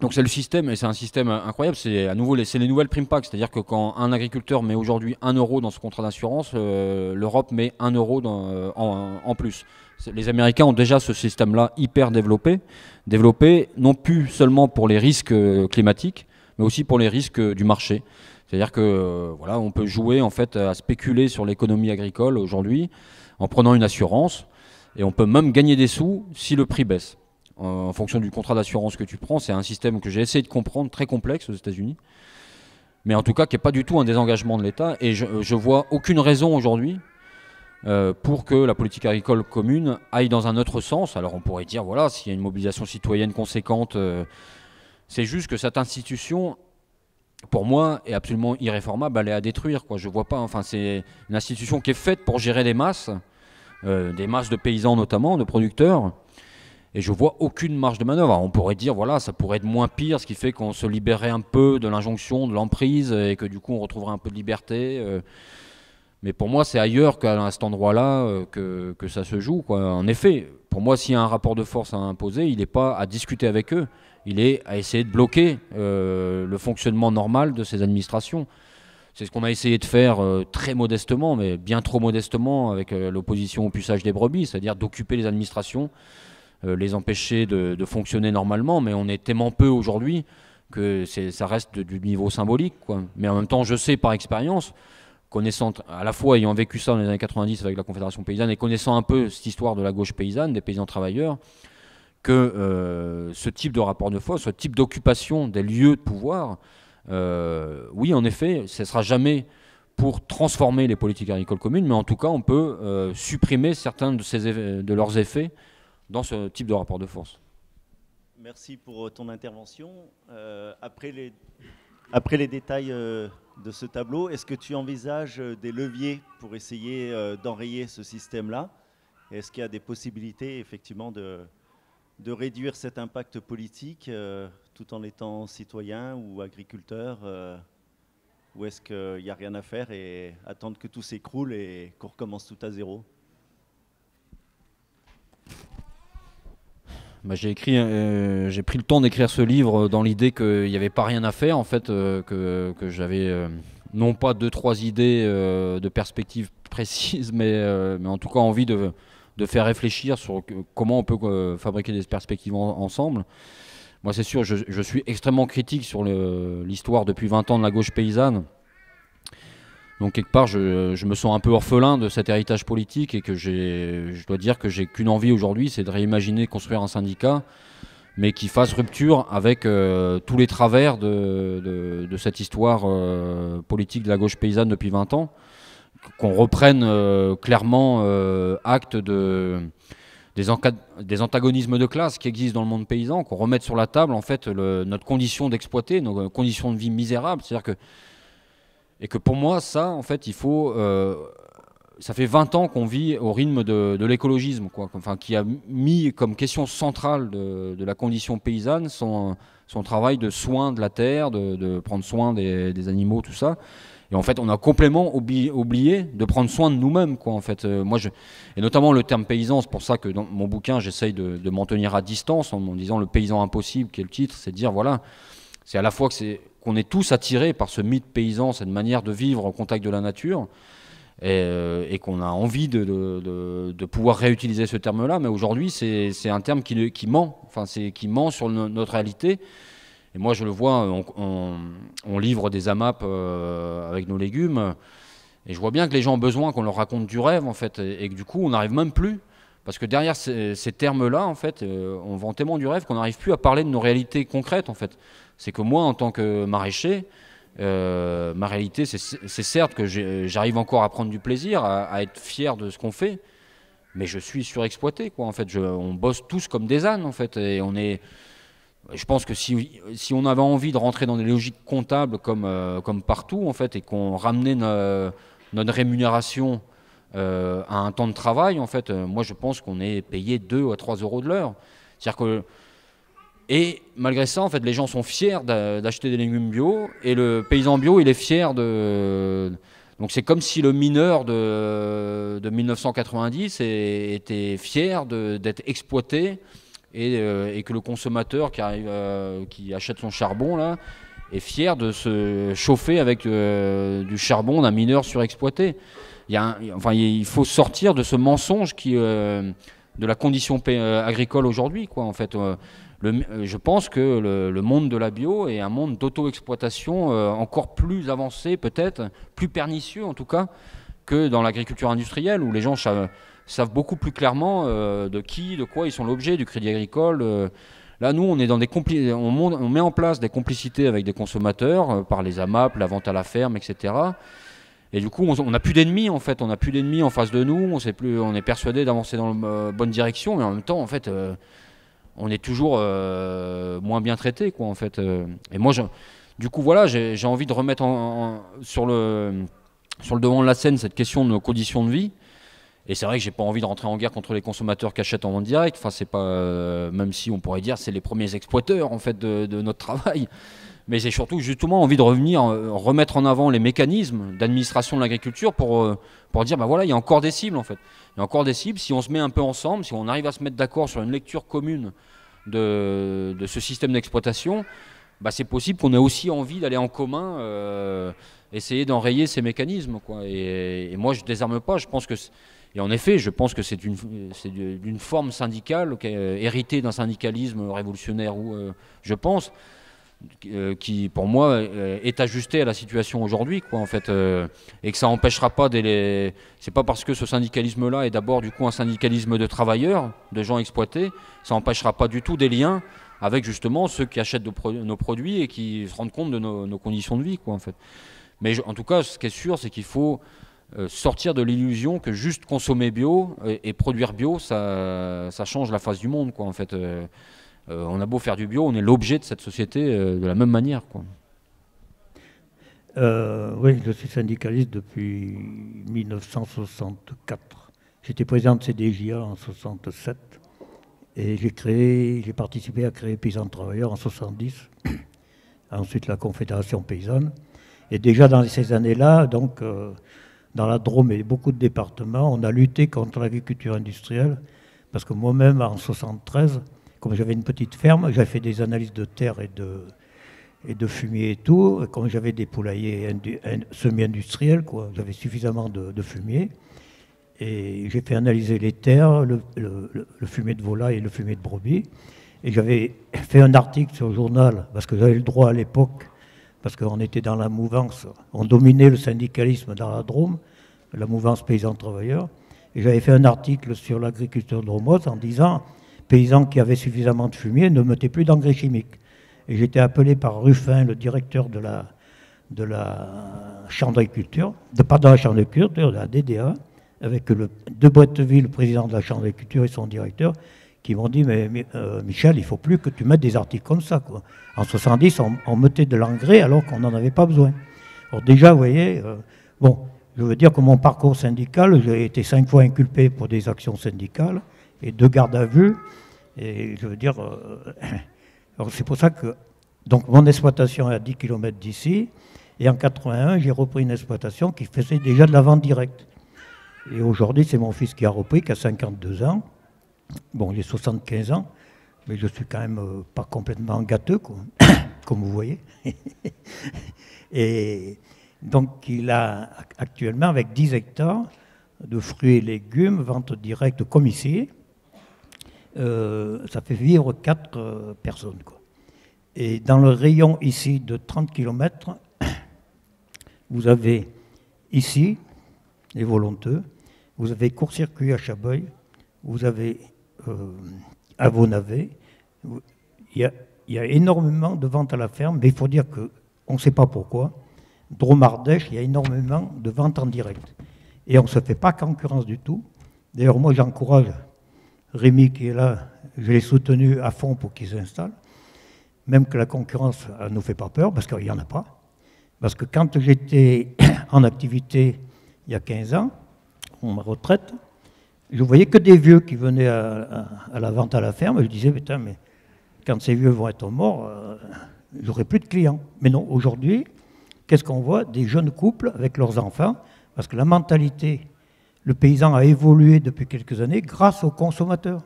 Donc c'est le système, et c'est un système incroyable, c'est à nouveau les, les nouvelles prime packs. c'est-à-dire que quand un agriculteur met aujourd'hui 1 euro dans ce contrat d'assurance, l'Europe met 1 euro en, plus. Les Américains ont déjà ce système-là hyper développé, développé non plus seulement pour les risques euh, climatiques, mais aussi pour les risques euh, du marché. C'est-à-dire que euh, voilà, on peut jouer en fait à spéculer sur l'économie agricole aujourd'hui en prenant une assurance, et on peut même gagner des sous si le prix baisse. En fonction du contrat d'assurance que tu prends, c'est un système que j'ai essayé de comprendre, très complexe aux États-Unis mais en tout cas qui n'est pas du tout un désengagement de l'État. Et je, je vois aucune raison aujourd'hui euh, pour que la politique agricole commune aille dans un autre sens. Alors on pourrait dire, voilà, s'il y a une mobilisation citoyenne conséquente, euh, c'est juste que cette institution, pour moi, est absolument irréformable, elle est à détruire. Quoi. Je vois pas, enfin c'est une institution qui est faite pour gérer des masses, euh, des masses de paysans notamment, de producteurs. Et je vois aucune marge de manœuvre. on pourrait dire, voilà, ça pourrait être moins pire, ce qui fait qu'on se libérerait un peu de l'injonction, de l'emprise, et que du coup on retrouverait un peu de liberté. Mais pour moi, c'est ailleurs qu'à cet endroit-là euh, que, que, ça se joue. Quoi. En effet, pour moi, s'il y a un rapport de force à imposer, il n'est pas à discuter avec eux, il est à essayer de bloquer euh, le fonctionnement normal de ces administrations. C'est ce qu'on a essayé de faire euh, très modestement, mais bien trop modestement avec l'opposition au puissage des brebis, c'est-à-dire d'occuper les administrations, les empêcher de, fonctionner normalement, mais on est tellement peu aujourd'hui que ça reste du niveau symbolique. Mais en même temps, je sais par expérience connaissant à la fois ayant vécu ça dans les années 90 avec la Confédération paysanne et connaissant un peu cette histoire de la gauche paysanne, des paysans travailleurs, que euh, ce type de rapport de force, ce type d'occupation des lieux de pouvoir, euh, oui, en effet, ce ne sera jamais pour transformer les politiques agricoles communes, mais en tout cas, on peut euh, supprimer certains de, ces de leurs effets dans ce type de rapport de force. Merci pour ton intervention. après, les, après les détails de ce tableau. Est-ce que tu envisages euh, des leviers pour essayer euh, d'enrayer ce système-là Est-ce qu'il y a des possibilités, effectivement, de, de réduire cet impact politique euh, tout en étant citoyen ou agriculteur Ou est-ce qu'il n'y a rien à faire et attendre que tout s'écroule et qu'on recommence tout à zéro bah, j'ai écrit, euh, j'ai pris le temps d'écrire ce livre dans l'idée qu'il n'y avait pas rien à faire en fait, euh, que, j'avais euh, non pas deux trois idées de perspectives précises, mais, mais en tout cas envie de, de faire réfléchir sur comment on peut fabriquer des perspectives ensemble. Moi, c'est sûr, je, je, suis extrêmement critique sur l'histoire depuis 20 ans de la gauche paysanne. Donc quelque part, je, me sens un peu orphelin de cet héritage politique et que je dois dire que j'ai qu'une envie aujourd'hui, c'est de réimaginer construire un syndicat, mais qui fasse rupture avec euh, tous les travers de, cette histoire euh, politique de la gauche paysanne depuis 20 ans, qu'on reprenne euh, clairement acte de, des, des, antagonismes de classe qui existent dans le monde paysan, qu'on remette sur la table en fait notre condition d'exploiter, nos conditions de vie misérables, c'est-à-dire que et que pour moi, ça, en fait, il faut. Euh, ça fait 20 ans qu'on vit au rythme de, de l'écologisme, quoi. Enfin, qui a mis comme question centrale de, de la condition paysanne son, son, travail de soin de la terre, de, de prendre soin des, des, animaux, tout ça. Et en fait, on a complètement oublié, de prendre soin de nous-mêmes, quoi. En fait, euh, moi, je, et notamment le terme paysan, c'est pour ça que dans mon bouquin, j'essaye de, de m'en tenir à distance en, en disant le paysan impossible, qui est le titre, c'est de dire voilà, c'est à la fois que c'est qu'on est tous attirés par ce mythe paysan, cette manière de vivre en contact de la nature, et, euh, qu'on a envie de, pouvoir réutiliser ce terme-là. Mais aujourd'hui, c'est un terme qui, ment, enfin, qui ment sur notre réalité. Et moi, je le vois, on, livre des AMAP euh, avec nos légumes, et je vois bien que les gens ont besoin qu'on leur raconte du rêve, en fait, et que du coup, on n'arrive même plus parce que derrière ces, termes-là, en fait, euh, on vend tellement du rêve qu'on n'arrive plus à parler de nos réalités concrètes, en fait. C'est que moi, en tant que maraîcher, euh, ma réalité, c'est certes que j'arrive encore à prendre du plaisir, à, être fier de ce qu'on fait, mais je suis surexploité, quoi. En fait, on bosse tous comme des ânes, en fait, et on est. Je pense que si, on avait envie de rentrer dans des logiques comptables comme, euh, comme partout, en fait, et qu'on ramenait notre rémunération euh, à un temps de travail, en fait, euh, moi je pense qu'on est payé 2 à 3 euros de l'heure. C'est-à-dire que. Et malgré ça, en fait, les gens sont fiers d'acheter des légumes bio et le paysan bio, il est fier de. Donc c'est comme si le mineur de, 1990 était fier d'être exploité euh, et, que le consommateur qui, arrive, qui achète son charbon, là, est fier de se chauffer avec du charbon d'un mineur surexploité enfin, il faut sortir de ce mensonge qui, euh, de la condition euh, agricole aujourd'hui, quoi, en fait. Euh, je pense que le, monde de la bio est un monde d'auto-exploitation encore plus avancé, peut-être, plus pernicieux en tout cas, que dans l'agriculture industrielle, où les gens savent, beaucoup plus clairement de qui, de quoi ils sont l'objet du crédit agricole. là, nous, on, est dans des on, met en place des complicités avec des consommateurs par les AMAP, la vente à la ferme, etc. Et du coup, on n'a plus d'ennemis en fait, on n'a plus d'ennemis en face de nous, on, sait plus, on est persuadé d'avancer dans la euh, bonne direction, mais en même temps, en fait, euh, on est toujours euh, moins bien traité, quoi, en fait. Et moi, je, du coup, voilà, j'ai envie de remettre en, sur, le, devant de la scène cette question de nos conditions de vie. Et c'est vrai que j'ai pas envie de rentrer en guerre contre les consommateurs qui achètent en vente directe. Enfin, c'est pas, même si on pourrait dire, c'est les premiers exploiteurs en fait de notre travail mais j'ai surtout justement envie de revenir, euh, remettre en avant les mécanismes d'administration de l'agriculture pour, euh, pour dire, ben voilà, il y a encore des cibles en fait. Il y a encore des cibles, si on se met un peu ensemble, si on arrive à se mettre d'accord sur une lecture commune de, ce système d'exploitation, bah c'est possible qu'on ait aussi envie d'aller en commun, euh, essayer d'enrayer ces mécanismes. Quoi. Et, moi, je ne désarme pas, je pense que... Et en effet, je pense que c'est une, d'une forme syndicale, héritée d'un syndicalisme révolutionnaire, je pense, euh, qui pour moi euh, est ajusté à la situation aujourd'hui quoi en fait euh, et que ça empêchera pas des c'est pas parce que ce syndicalisme là est d'abord du coup un syndicalisme de travailleurs de gens exploités ça empêchera pas du tout des liens avec justement ceux qui achètent nos produits et qui se rendent compte de nos, conditions de vie quoi en fait mais en tout cas ce qui est sûr c'est qu'il faut sortir de l'illusion que juste consommer bio et, produire bio ça, ça change la face du monde quoi en fait euh, on a beau faire du bio, on est l'objet de cette société euh, de la même manière. Euh, oui, je suis syndicaliste depuis 1964. J'étais président de CDJA en 67 et j'ai créé, j'ai participé à créer Paysans Travailleurs en 70, ensuite la Confédération Paysanne. Et déjà dans ces années-là, donc dans la Drôme et beaucoup de départements, on a lutté contre l'agriculture industrielle parce que moi-même en 73, comme j'avais une petite ferme, j'avais fait des analyses de terre et de, et de fumier et tout. comme j'avais des poulaillers semi-industriels, j'avais suffisamment de, fumier. Et j'ai fait analyser les terres, le, le, fumier de volaille et le fumier de brebis. Et j'avais fait un article sur le journal, parce que j'avais le droit à l'époque, parce qu'on était dans la mouvance, on dominait le syndicalisme dans la Drôme, la mouvance paysan travailleurs Et j'avais fait un article sur l'agriculture en disant paysans qui avaient suffisamment de fumier ne mettaient plus d'engrais chimiques. Et j'étais appelé par Ruffin, le directeur de la, de la chambre d'agriculture, de, pas de la chambre de la DDA, avec le, de Bretteville, le président de la chambre d'agriculture et son directeur, qui m'ont dit Mais, euh, Michel, il ne faut plus que tu mettes des articles comme ça. En 70, on, mettait de l'engrais alors qu'on n'en avait pas besoin. Alors, déjà, vous voyez, euh, bon, je veux dire que mon parcours syndical, j'ai été cinq fois inculpé pour des actions syndicales et deux gardes à vue. Et je veux dire, euh, c'est pour ça que donc mon exploitation est à 10 km d'ici. Et en 81, j'ai repris une exploitation qui faisait déjà de la vente directe. Et aujourd'hui, c'est mon fils qui a repris, qui a 52 ans. Bon, il est 75 ans, mais je suis quand même euh, pas complètement gâteux, comme, comme vous voyez. et donc, il a actuellement, avec 10 hectares de fruits et légumes, vente directe comme ici, euh, ça fait vivre quatre euh, personnes. Et dans le rayon ici de 30 km, vous avez ici les volonteux, vous avez court-circuit à Chabeuil, vous avez à euh, Avonavé. Il y, a, y, énormément de ventes à la ferme, mais il faut dire qu'on ne sait pas pourquoi. Dromardèche, il y a énormément de ventes en direct. Et on ne se fait pas concurrence du tout. D'ailleurs, moi, j'encourage Rémi qui est là, je l'ai soutenu à fond pour qu'il s'installe, même que la concurrence ne nous fait pas peur, parce qu'il n'y en a pas. Parce que quand j'étais en activité il y a 15 ans, on me retraite, je voyais que des vieux qui venaient à, la vente à la ferme. Je disais, putain, mais quand ces vieux vont être morts, euh, j'aurai plus de clients. Mais non, aujourd'hui, qu'est-ce qu'on voit Des jeunes couples avec leurs enfants, parce que la mentalité le paysan a évolué depuis quelques années grâce aux consommateurs.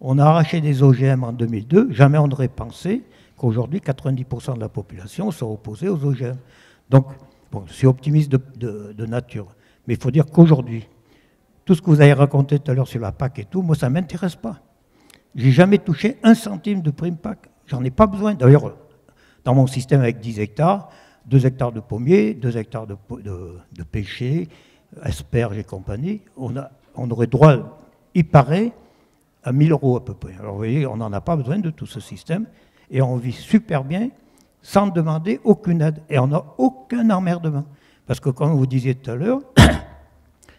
On a arraché des OGM en 2002, jamais on n'aurait pensé qu'aujourd'hui 90% de la population soit opposée aux OGM. Donc, bon, je suis optimiste de, nature, mais il faut dire qu'aujourd'hui, tout ce que vous avez raconté tout à l'heure sur la PAC et tout, moi ça ne m'intéresse pas. J'ai jamais touché un centime de prime PAC. J'en ai pas besoin. D'ailleurs, dans mon système avec 10 hectares, 2 hectares de pommiers, 2 hectares de, de, de pêcher, asperges et compagnie, on, a, on aurait droit, il paraît, à 1000 euros à peu près. Alors vous voyez, on n'en a pas besoin de tout ce système et on vit super bien sans demander aucune aide et on n'a aucun emmerdement. Parce que comme vous disiez tout à l'heure,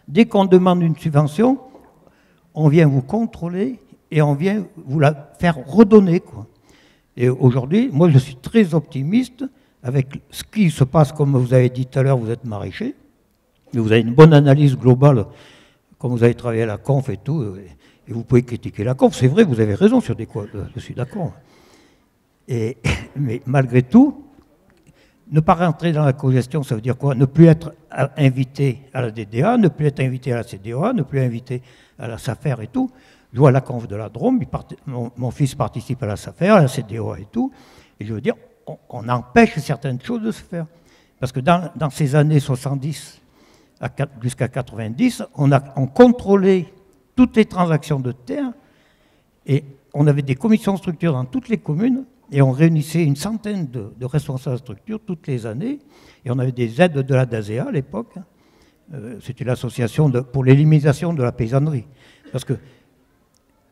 dès qu'on demande une subvention, on vient vous contrôler et on vient vous la faire redonner. Quoi. Et aujourd'hui, moi je suis très optimiste avec ce qui se passe, comme vous avez dit tout à l'heure, vous êtes maraîcher mais vous avez une bonne analyse globale, quand vous avez travaillé à la conf et tout, et vous pouvez critiquer la conf, c'est vrai, vous avez raison sur des quoi, je euh, suis d'accord. Et, mais malgré tout, ne pas rentrer dans la congestion, ça veut dire quoi euh, Ne plus être invité à la DDA, ne plus être invité à la CDOA ne plus être invité à la SAFER et tout. Je vois la conf de la Drôme, mon, fils participe à la SAFER, à la CDOA et tout. Et je veux dire, on, empêche certaines choses de se faire. Parce que dans ces années 70, jusqu'à 90, on, a, on contrôlait toutes les transactions de terre et on avait des commissions structure dans toutes les communes et on réunissait une centaine de, responsables de structure toutes les années et on avait des aides de la DASEA à l'époque. Hein. Euh, C'était l'association pour l'élimination de la paysannerie. Parce que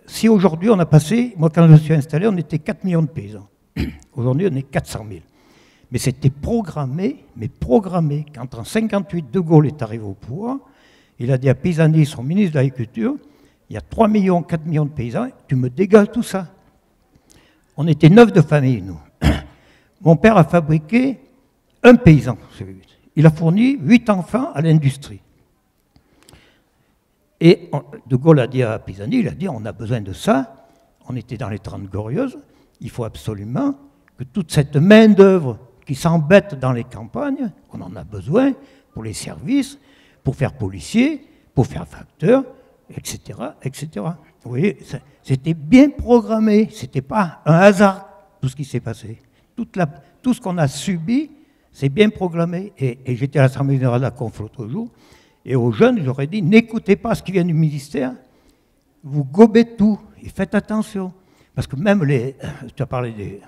si aujourd'hui on a passé, moi quand je me suis installé, on était 4 millions de paysans. Aujourd'hui on est 400 000. Mais c'était programmé, mais programmé. Quand en 58, De Gaulle est arrivé au pouvoir, il a dit à Pisani, son ministre de l'Agriculture, il y a 3 millions, 4 millions de paysans, tu me dégages tout ça. On était neuf de famille, nous. Mon père a fabriqué un paysan. Il a fourni huit enfants à l'industrie. Et De Gaulle a dit à Pisani, il a dit, on a besoin de ça. On était dans les 30 glorieuses. Il faut absolument que toute cette main-d'œuvre qui s'embêtent dans les campagnes, on en a besoin pour les services, pour faire policier, pour faire facteur, etc. etc. Vous voyez, c'était bien programmé, c'était pas un hasard tout ce qui s'est passé. tout ce qu'on a subi, c'est bien programmé. Et, j'étais à l'Assemblée générale de la Conf l'autre jour, et aux jeunes, j'aurais dit, n'écoutez pas ce qui vient du ministère, vous gobez tout, et faites attention. Parce que même les... Euh, tu as parlé des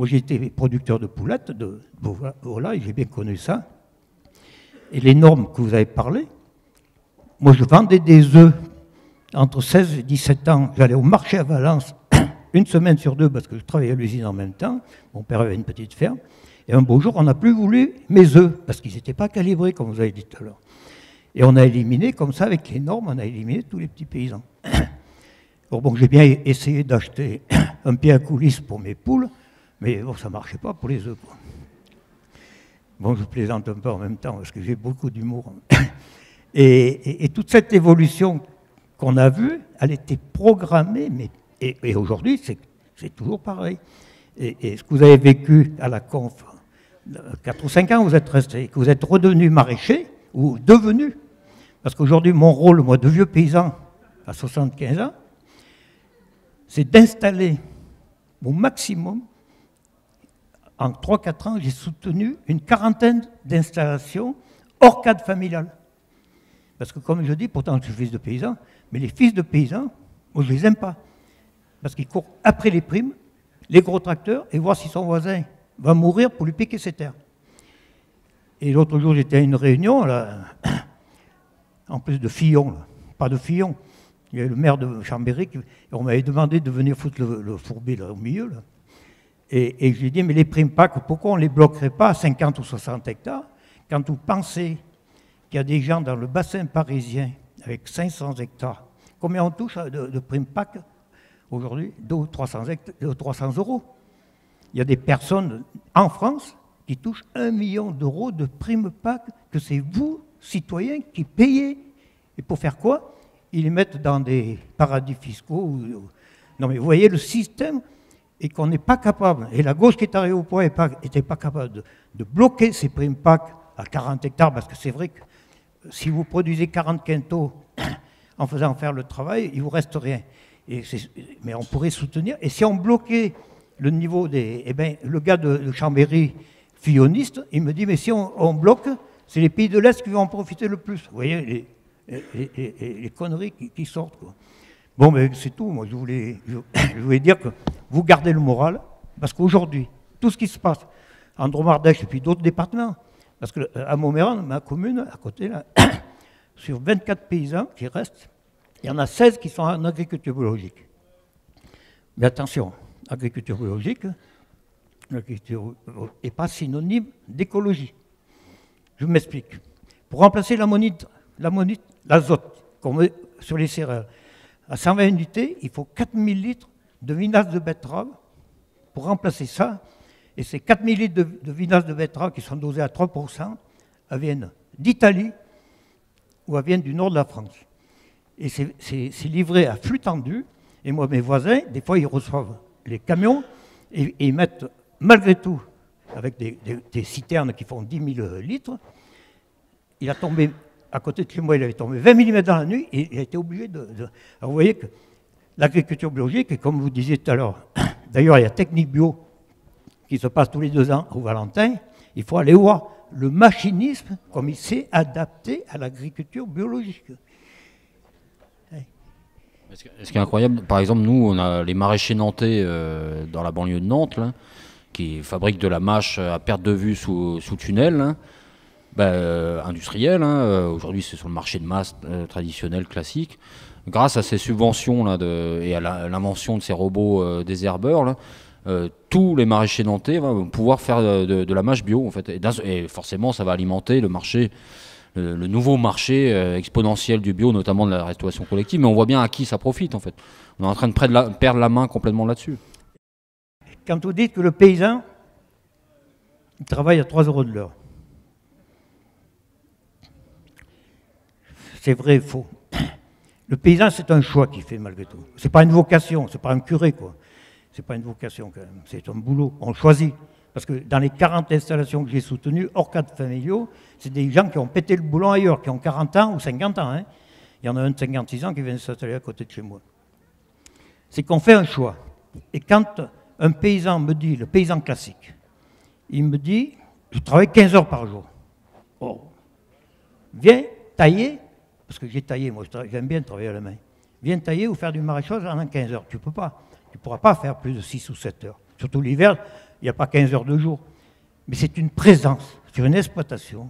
moi, j'étais producteur de poulettes, de volailles, j'ai bien connu ça. Et les normes que vous avez parlé, moi, je vendais des œufs entre 16 et 17 ans. J'allais au marché à Valence une semaine sur deux parce que je travaillais à l'usine en même temps. Mon père avait une petite ferme. Et un beau jour, on n'a plus voulu mes œufs parce qu'ils n'étaient pas calibrés, comme vous avez dit tout à l'heure. Et on a éliminé, comme ça, avec les normes, on a éliminé tous les petits paysans. Alors bon, j'ai bien essayé d'acheter un pied à coulisses pour mes poules, mais bon, ça ne marchait pas pour les œufs. Bon, je plaisante un peu en même temps, parce que j'ai beaucoup d'humour. Et, toute cette évolution qu'on a vue, elle était programmée, mais, et, aujourd'hui, c'est toujours pareil. Et, ce que vous avez vécu à la conf, 4 euh, ou 5 ans, vous êtes resté, que vous êtes redevenu maraîcher, ou devenu, parce qu'aujourd'hui, mon rôle, moi, de vieux paysan, à 75 ans, c'est d'installer au maximum en 3-4 ans, j'ai soutenu une quarantaine d'installations hors cadre familial. Parce que, comme je dis, pourtant je suis fils de paysan, mais les fils de paysans, moi je les aime pas. Parce qu'ils courent après les primes, les gros tracteurs, et voir si son voisin va mourir pour lui piquer ses terres. Et l'autre jour, j'étais à une réunion, là, en plus de Fillon, pas de Fillon. Il y avait le maire de Chambéry, qui, on m'avait demandé de venir foutre le, fourbi, au milieu. Et, je lui ai dit, mais les primes PAC, pourquoi on ne les bloquerait pas à 50 ou 60 hectares Quand vous pensez qu'il y a des gens dans le bassin parisien avec 500 hectares, combien on touche de, primes PAC aujourd'hui 200 300, 300 euros. Il y a des personnes en France qui touchent 1 million d'euros de primes PAC que c'est vous, citoyens, qui payez. Et pour faire quoi Ils les mettent dans des paradis fiscaux. Non mais vous voyez le système et qu'on n'est pas capable, et la gauche qui est arrivée au point n'était pas, capable de, bloquer ces primes PAC à 40 hectares, parce que c'est vrai que euh, si vous produisez 40 quintaux en faisant faire le travail, il ne vous reste rien. mais on pourrait soutenir. Et si on bloquait le niveau des... Eh bien, le gars de, Chambéry, filloniste, il me dit, mais si on, bloque, c'est les pays de l'Est qui vont en profiter le plus. Vous voyez les, conneries qui, qui sortent. Quoi. Bon, mais c'est tout. Moi, je voulais, dire que vous gardez le moral, parce qu'aujourd'hui, tout ce qui se passe en Dromardèche et puis d'autres départements, parce qu'à euh, Montméran, ma commune, à côté, sur 24 paysans qui restent, il y en a 16 qui sont en agriculture biologique. Mais attention, agriculture biologique, n'est pas synonyme d'écologie. Je m'explique. Pour remplacer l'ammonite, l'azote qu'on met sur les céréales, à 120 unités, il faut 4000 litres de vinasse de betterave pour remplacer ça. Et ces 4000 litres de, vinasse de betterave qui sont dosés à 3% viennent d'Italie ou elles du nord de la France. Et c'est livré à flux tendu. Et moi, mes voisins, des fois, ils reçoivent les camions et, ils mettent, malgré tout, avec des, citernes qui font 10 000 litres, il a tombé à côté de chez moi, il avait tombé 20 mm dans la nuit, et il a été obligé de, vous voyez que l'agriculture biologique, et comme vous disiez tout à l'heure, d'ailleurs il y a Technique Bio qui se passe tous les deux ans au Valentin, il faut aller voir le machinisme, comme il s'est adapté à l'agriculture biologique. Ce qui est incroyable, par exemple, nous, on a les maraîchers nantais euh, dans la banlieue de Nantes, qui fabriquent de la mâche à perte de vue sous, tunnel. Hein, bah, euh, industriel hein. euh, Aujourd'hui, c'est sur le marché de masse euh, traditionnel, classique. Grâce à ces subventions là, et à l'invention de ces robots désherbeurs, tous les maraîchers nantais vont pouvoir faire de, la mâche bio. En fait. Et, forcément, ça va alimenter le marché, le, nouveau marché exponentiel du bio, notamment de la restauration collective. Mais on voit bien à qui ça profite. En fait. On est en train de perdre la, perdre la main complètement là-dessus. Quand vous dites que le paysan travaille à 3 euros de l'heure, c'est vrai faux. Le paysan, c'est un choix qu'il fait malgré tout. C'est pas une vocation, c'est pas un curé, quoi. C'est pas une vocation quand même, c'est un boulot. On choisit. Parce que dans les 40 installations que j'ai soutenues, hors cadre familiaux, c'est des gens qui ont pété le boulon ailleurs, qui ont 40 ans ou 50 ans. Hein. Il y en a un de 56 ans qui vient s'installer à côté de chez moi. C'est qu'on fait un choix. Et quand un paysan me dit, le paysan classique, il me dit, je travaille 15 heures par jour. Oh. Viens tailler parce que j'ai taillé, moi j'aime bien travailler à la main. Viens tailler ou faire du maraîchage en 15 heures. Tu ne peux pas. Tu ne pourras pas faire plus de 6 ou 7 heures. Surtout l'hiver, il n'y a pas 15 heures de jour. Mais c'est une présence sur une exploitation.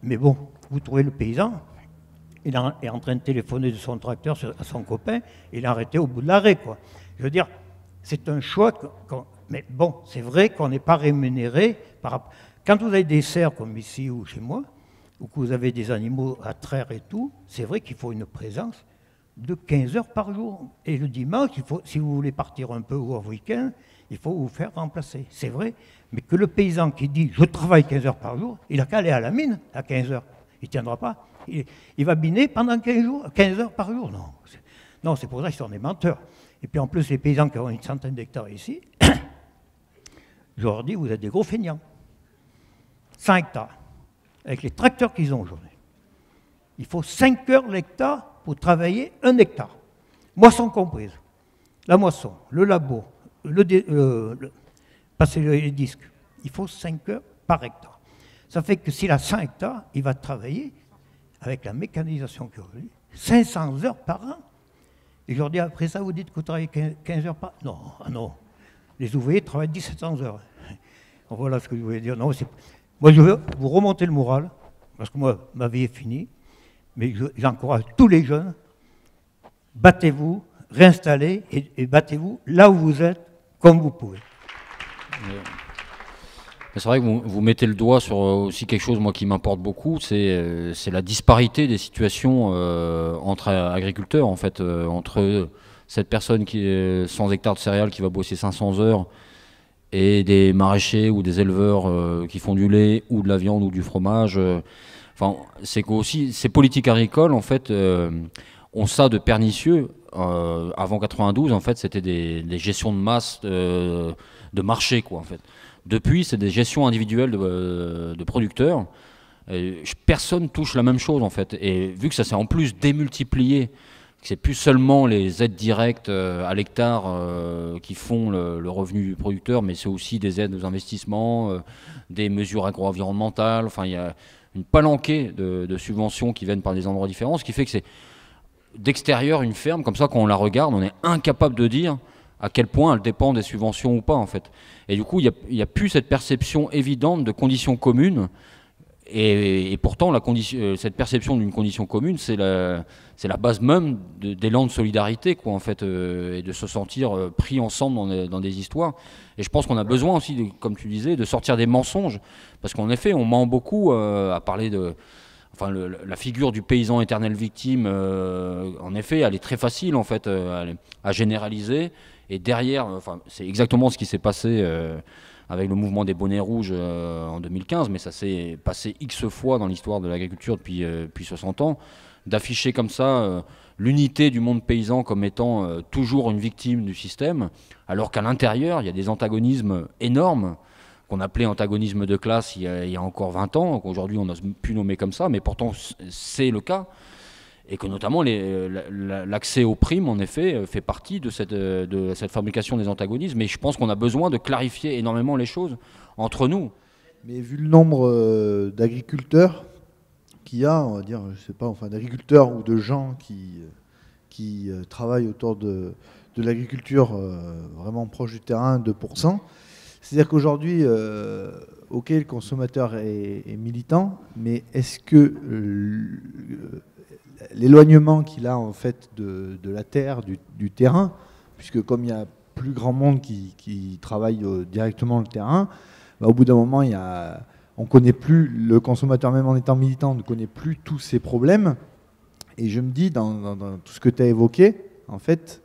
Mais bon, vous trouvez le paysan, il est en train de téléphoner de son tracteur à son copain, il est arrêté au bout de l'arrêt. Quoi. Je veux dire, c'est un choix. mais bon, c'est vrai qu'on n'est pas rémunéré. Quand vous avez des serres comme ici ou chez moi, ou que vous avez des animaux à traire et tout, c'est vrai qu'il faut une présence de 15 heures par jour. Et le dimanche, si vous voulez partir un peu ou en week-end, il faut vous faire remplacer. C'est vrai, mais que le paysan qui dit je travaille 15 heures par jour, il n'a qu'à aller à la mine à 15 heures. Il ne tiendra pas. Il, va biner pendant 15, jours, 15 heures par jour. Non, non c'est pour ça qu'ils sont des menteurs. Et puis en plus, les paysans qui ont une centaine d'hectares ici, je leur dis vous êtes des gros feignants. 100 hectares avec les tracteurs qu'ils ont aujourd'hui. Il faut 5 heures l'hectare pour travailler un hectare. Moisson comprise. La moisson, le labo, le, euh, le passer les disques. Il faut 5 heures par hectare. Ça fait que s'il a 100 hectares, il va travailler avec la mécanisation qu'il aujourd'hui, 500 heures par an. Et je leur dis, après ça, vous dites que vous travaillez 15 heures par an. Non, ah non. Les ouvriers travaillent 1700 heures. voilà ce que je voulais dire. Non, moi, je veux vous remonter le moral, parce que moi, ma vie est finie, mais j'encourage tous les jeunes, battez-vous, réinstallez et, battez-vous là où vous êtes, comme vous pouvez. C'est vrai que vous, mettez le doigt sur euh, aussi quelque chose moi qui m'importe beaucoup, c'est euh, la disparité des situations euh, entre agriculteurs en fait, entre cette personne qui est 100 hectares de céréales qui va bosser 500 heures et des maraîchers ou des éleveurs euh, qui font du lait ou de la viande ou du fromage. Euh, enfin, c'est aussi ces politiques agricoles, en fait, euh, ont ça de pernicieux. avant 92, en fait, c'était des, gestions de masse de marché, quoi, en fait. Depuis, c'est des gestions individuelles de, producteurs. Et personne touche la même chose en fait. Et vu que ça s'est en plus démultiplié c'est plus seulement les aides directes à euh, l'hectare euh, qui font le, revenu du producteur, mais c'est aussi des aides aux investissements, euh, des mesures agro-environnementales. Enfin, il y a une palanquée de, subventions qui viennent par des endroits différents, ce qui fait que c'est d'extérieur une ferme, comme ça, quand on la regarde, on est incapable de dire à quel point elle dépend des subventions ou pas, en fait. Et du coup, il n'y a, plus cette perception évidente de conditions communes. Et, pourtant, cette perception d'une condition commune, c'est la c'est la base même d'élan de solidarité, quoi, en fait, euh, et de se sentir euh, pris ensemble dans des, histoires. Et je pense qu'on a besoin aussi, comme tu disais, de sortir des mensonges, parce qu'en effet, on ment beaucoup euh, à parler de. Enfin, la figure du paysan éternel victime, en effet, elle est très facile en fait à, généraliser. Et derrière, enfin, c'est exactement ce qui s'est passé avec le mouvement des bonnets rouges en 2015, mais ça s'est passé X fois dans l'histoire de l'agriculture depuis, depuis 60 ans d'afficher comme ça euh, l'unité du monde paysan comme étant euh, toujours une victime du système, alors qu'à l'intérieur, il y a des antagonismes énormes qu'on appelait antagonisme de classe il y a, encore 20 ans, qu'aujourd'hui on n'a plus nommer comme ça, mais pourtant c'est le cas, et que notamment euh, l'accès aux primes, en effet, fait partie de cette, de cette fabrication des antagonismes, et je pense qu'on a besoin de clarifier énormément les choses entre nous. Mais vu le nombre d'agriculteurs, qu'il y a, on va dire, je sais pas, enfin, d'agriculteurs ou de gens qui, qui euh, travaillent autour de, l'agriculture euh, vraiment proche du terrain, 2%. C'est-à-dire qu'aujourd'hui, euh, ok, le consommateur est, militant, mais est-ce que l'éloignement qu'il a en fait de, la terre, du, terrain, puisque comme il y a plus grand monde qui, qui travaille directement le terrain, bah, au bout d'un moment, il y a on connaît plus, le consommateur même en étant militant ne connaît plus tous ces problèmes. Et je me dis, dans, tout ce que tu as évoqué, en fait,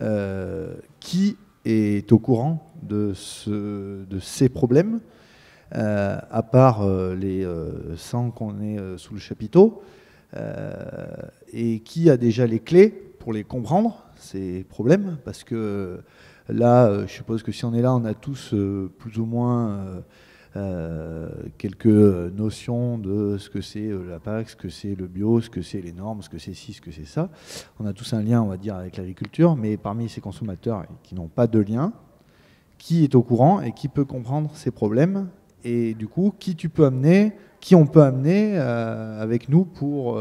euh, qui est au courant de, ces problèmes, euh, à part euh, les 100 qu'on est sous le chapiteau, et qui a déjà les clés pour les comprendre, ces problèmes, parce que là, je suppose que si on est là, on a tous plus ou moins euh, quelques notions de ce que c'est euh, la PAC, ce que c'est le bio, ce que c'est les normes, ce que c'est ci, ce que c'est ça. On a tous un lien, on va dire, avec l'agriculture, mais parmi ces consommateurs qui n'ont pas de lien, qui est au courant et qui peut comprendre ces problèmes et du coup, qui tu peux amener, qui on peut amener euh, avec nous pour,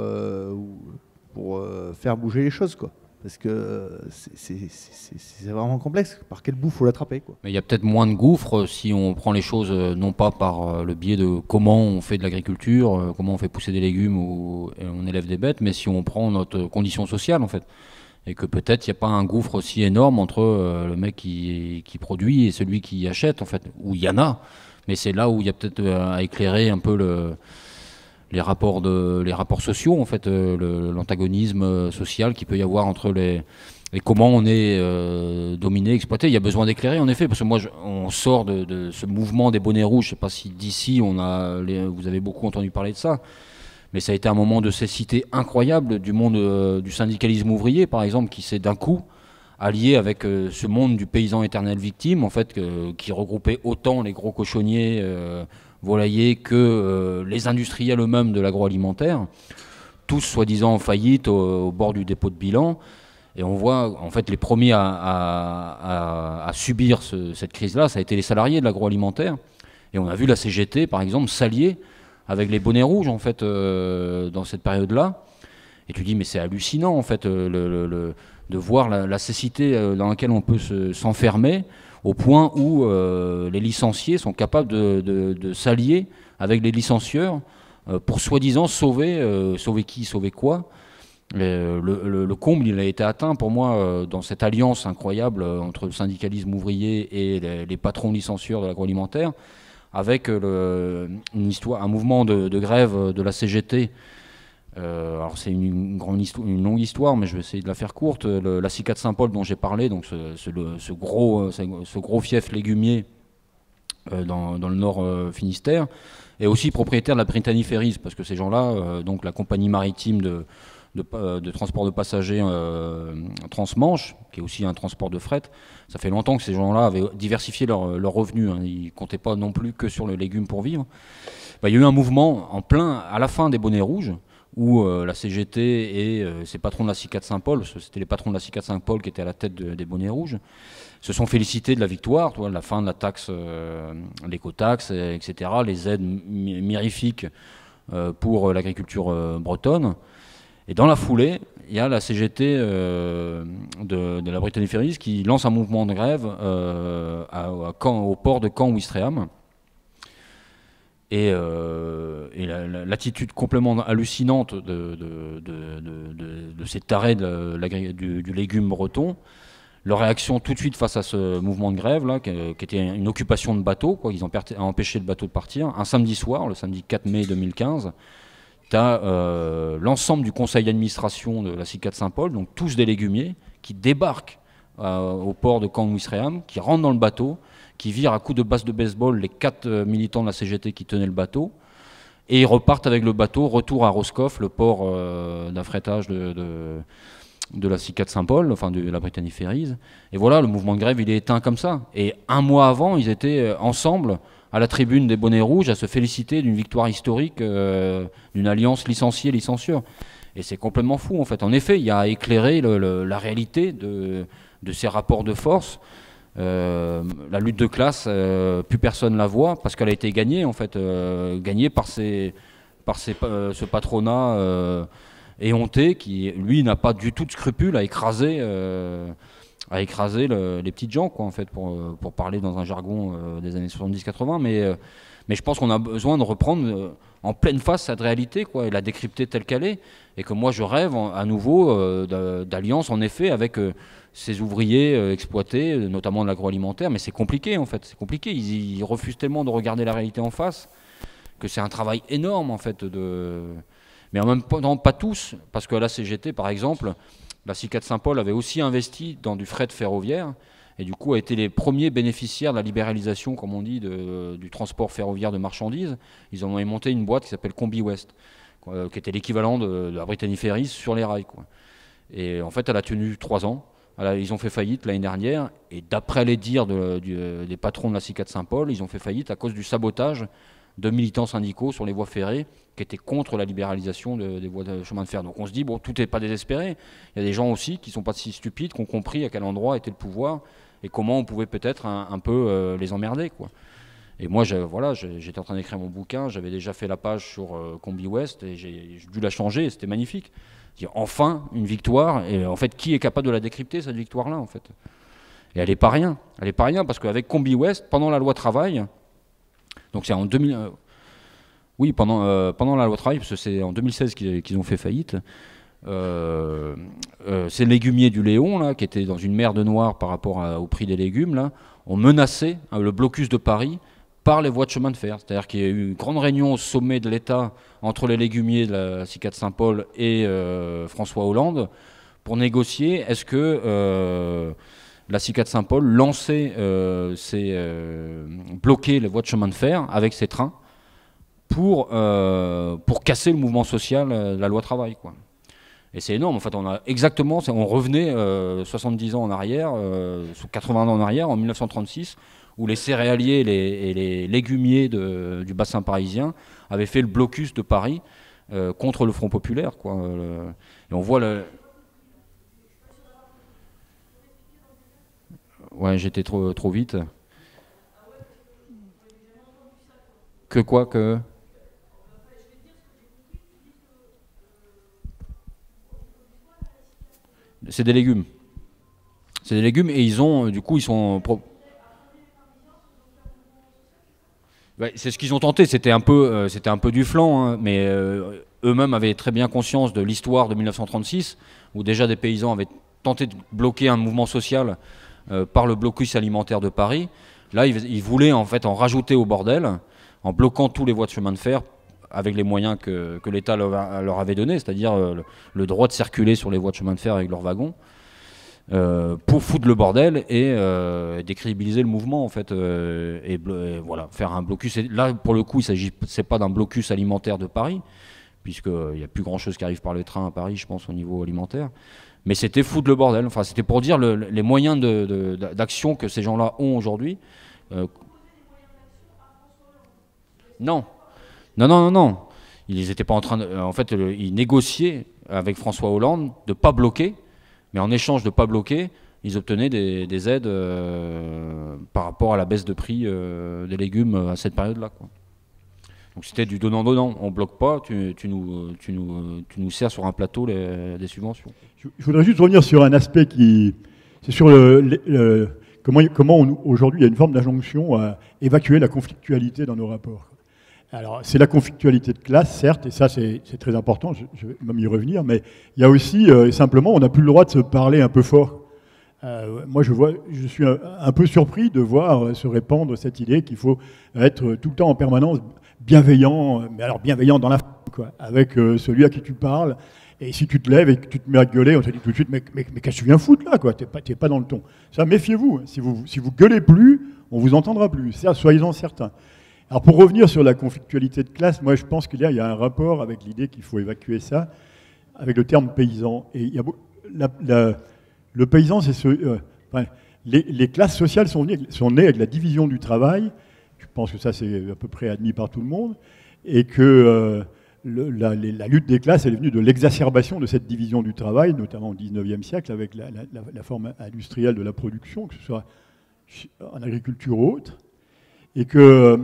pour faire bouger les choses, quoi parce que euh, c'est vraiment complexe. Par quel bouffe faut l'attraper Mais il y a peut-être moins de gouffres si on prend les choses euh, non pas par euh, le biais de comment on fait de l'agriculture, comment on fait pousser des légumes ou on élève des bêtes, mais si on prend notre condition sociale en fait. Et que peut-être il n'y a pas un gouffre aussi énorme entre le mec qui, qui produit et celui qui achète en fait, où il y en a. Mais c'est là où il y a peut-être à éclairer un peu le les rapports, de, les rapports sociaux, en fait, euh, l'antagonisme euh, social qu'il peut y avoir entre les. Et comment on est euh, dominé, exploité. Il y a besoin d'éclairer, en effet, parce que moi, on sort de, ce mouvement des bonnets rouges. Je sais pas si d'ici, on a, vous avez beaucoup entendu parler de ça. Mais ça a été un moment de cécité incroyable du monde du syndicalisme ouvrier, par exemple, qui s'est d'un coup allié avec ce monde du paysan éternel victime, en fait, qui regroupait autant les gros cochonniers volailler que euh, les industriels eux-mêmes de l'agroalimentaire, tous soi-disant en faillite au, bord du dépôt de bilan. Et on voit, en fait, les premiers à, subir cette crise-là, ça a été les salariés de l'agroalimentaire. Et on a vu la CGT, par exemple, s'allier avec les bonnets rouges, en fait, euh, dans cette période-là. Et tu dis, mais c'est hallucinant, en fait, euh, de voir la, cécité dans laquelle on peut s'enfermer au point où euh, les licenciés sont capables de, s'allier avec les licencieurs euh, pour soi-disant sauver, euh, sauver qui, sauver quoi. Le, comble, il a été atteint pour moi dans cette alliance incroyable entre le syndicalisme ouvrier et les, patrons licencieurs de l'agroalimentaire, avec une histoire, un mouvement de, grève de la CGT euh, alors c'est une, grande une longue histoire, mais je vais essayer de la faire courte. la de Saint-Paul dont j'ai parlé, donc ce, gros, euh, ce gros fief légumier euh, dans, le nord Finistère, est aussi propriétaire de la Brittany Ferries, parce que ces gens-là, donc la compagnie maritime de, transport de passagers euh, transmanche, qui est aussi un transport de fret. Ça fait longtemps que ces gens-là avaient diversifié leurs revenus. Hein. Ils ne comptaient pas non plus que sur le légume pour vivre. Bah, il y a eu un mouvement en plein, à la fin des bonnets rouges, où euh, la CGT et euh, ses patrons de la de Saint-Paul, c'était les patrons de la de Saint-Paul qui étaient à la tête des bonnets rouges, se sont félicités de la victoire, de la fin de la taxe, euh, l'écotaxe, etc., les aides mirifiques pour l'agriculture bretonne. Et dans la foulée, il y a la CGT de, la Britannie Ferries qui lance un mouvement de grève au port de Caen-Ouistreham, et, euh, l'attitude complètement hallucinante de, de, de, ces tarés euh, du, légume breton, leur réaction tout de suite face à ce mouvement de grève, là, qui, euh, était une occupation de bateau, quoi. ils ont empêché le bateau de partir, un samedi soir, le samedi 4 mai 2015, tu as l'ensemble du conseil d'administration de la CICA de Saint-Paul, donc tous des légumiers, qui débarquent au port de Camp qui rentrent dans le bateau, qui virent à coups de basse de baseball les quatre euh, militants de la CGT qui tenaient le bateau. Et ils repartent avec le bateau, retour à Roscoff, le port euh, d'affrétage de, de, la CICA Saint-Paul, enfin de la Britannie Ferries. Et voilà, le mouvement de grève, il est éteint comme ça. Et un mois avant, ils étaient euh, ensemble à la tribune des Bonnets Rouges à se féliciter d'une victoire historique, euh, d'une alliance licenciée-licencieur. Et c'est complètement fou, en fait. En effet, il y a éclairé éclairer la réalité de, de ces rapports de force. Euh, la lutte de classe, euh, plus personne la voit parce qu'elle a été gagnée en fait, euh, gagnée par, ces, par ce patronat éhonté qui, lui, n'a pas du tout de scrupule à écraser, à écraser les petites gens quoi en fait pour, parler dans un jargon des années 70-80. Mais, mais je pense qu'on a besoin de reprendre en pleine face cette réalité quoi et la décrypter telle qu'elle est et que moi je rêve à nouveau d'alliance en effet avec ces ouvriers euh, exploités, euh, notamment de l'agroalimentaire, mais c'est compliqué en fait, c'est compliqué. Ils, refusent tellement de regarder la réalité en face que c'est un travail énorme en fait. De... Mais en même temps, pas tous, parce que la CGT par exemple, la CICA de Saint-Paul avait aussi investi dans du fret ferroviaire et du coup a été les premiers bénéficiaires de la libéralisation, comme on dit, du transport ferroviaire de marchandises. Ils ont monté une boîte qui s'appelle Combi West, euh, qui était l'équivalent de, la Brittany Ferries sur les rails. Quoi. Et en fait, elle a tenu trois ans ils ont fait faillite l'année dernière, et d'après les dires des patrons de la CICA de Saint-Paul, ils ont fait faillite à cause du sabotage de militants syndicaux sur les voies ferrées qui étaient contre la libéralisation des voies de chemin de fer. Donc on se dit, bon, tout n'est pas désespéré. Il y a des gens aussi qui ne sont pas si stupides, qui ont compris à quel endroit était le pouvoir et comment on pouvait peut-être un, peu euh, les emmerder. Quoi. Et moi, voilà, j'étais en train d'écrire mon bouquin, j'avais déjà fait la page sur euh, Combi West et j'ai dû la changer, c'était magnifique enfin une victoire. Et en fait, qui est capable de la décrypter, cette victoire-là, en fait Et elle n'est pas rien. Elle n'est pas rien parce qu'avec Combi West, pendant la loi travail, donc c'est en 2000. Euh, oui, pendant, euh, pendant la loi travail, parce que c'est en 2016 qu'ils ont fait faillite. Euh, ces légumiers du Léon, là, qui étaient dans une mer de noir par rapport au prix des légumes, là, ont menacé hein, le blocus de Paris par les voies de chemin de fer. C'est-à-dire qu'il y a eu une grande réunion au sommet de l'État entre les légumiers de la CICA de Saint-Paul et euh, François Hollande pour négocier est-ce que euh, la CICA de Saint-Paul lançait, euh, ses, bloquait les voies de chemin de fer avec ses trains pour, pour casser le mouvement social, la loi travail. Quoi. Et c'est énorme, en fait, on a exactement, on revenait 70 ans en arrière, 80 ans en arrière, en 1936, où les céréaliers et les, légumiers du bassin parisien avaient fait le blocus de Paris euh, contre le Front populaire. Quoi. Euh, et on voit le. Ouais, j'étais trop, trop vite. Que quoi que. C'est des légumes. C'est des légumes et ils ont, du coup, ils sont. Bah, c'est ce qu'ils ont tenté. C'était un peu, euh, un peu du flanc, hein, mais euh, eux-mêmes avaient très bien conscience de l'histoire de 1936, où déjà des paysans avaient tenté de bloquer un mouvement social euh, par le blocus alimentaire de Paris. Là, ils, voulaient en fait en rajouter au bordel, en bloquant tous les voies de chemin de fer avec les moyens que, l'État leur, avait donnés, c'est-à-dire le, droit de circuler sur les voies de chemin de fer avec leurs wagons. Euh, pour foutre le bordel euh, et décrédibiliser le mouvement en fait euh, et, voilà faire un blocus. là pour le coup il s'agit c'est pas d'un blocus alimentaire de Paris puisqu'il n'y a plus grand chose qui arrive par le train à Paris je pense au niveau alimentaire. Mais c'était foutre le bordel. Enfin c'était pour dire les moyens d'action que ces gens-là ont aujourd'hui. Non. Non, non, non, non. Ils n'étaient pas en train de. En fait, ils négociaient avec François Hollande de pas bloquer et en échange de ne pas bloquer, ils obtenaient des, aides euh, par rapport à la baisse de prix euh, des légumes euh, à cette période-là. Donc c'était du donnant-donnant. On ne bloque pas, tu, nous, tu, nous, tu nous sers sur un plateau des subventions. Je, voudrais juste revenir sur un aspect qui. C'est sur le, comment, comment aujourd'hui il y a une forme d'injonction à évacuer la conflictualité dans nos rapports. Alors, c'est la conflictualité de classe, certes, et ça, c'est très important, je, vais même y revenir, mais il y a aussi, euh, simplement, on n'a plus le droit de se parler un peu fort. Euh, moi, je, suis un, peu surpris de voir euh, se répandre cette idée qu'il faut être tout le temps en permanence bienveillant, mais alors bienveillant dans la quoi, avec celui à qui tu parles. Et si tu te lèves et que tu te mets à gueuler, on te dit tout de suite, mais, qu'est-ce que tu viens foutre là, Tu n'es pas, pas dans le ton. Ça, méfiez-vous. Hein. Si vous, gueulez plus, on vous entendra plus. soyez-en certains. Alors pour revenir sur la conflictualité de classe, moi je pense qu'il y, a un rapport avec l'idée qu'il faut évacuer ça, avec le terme paysan. Et il le paysan, c'est ce... Euh, les, classes sociales sont, sont, nées avec la division du travail, je pense que ça c'est à peu près admis par tout le monde, et que euh, la, la, lutte des classes est venue de l'exacerbation de cette division du travail, notamment au XIXe siècle, avec la, forme industrielle de la production, que ce soit en agriculture ou autre, et que... Euh,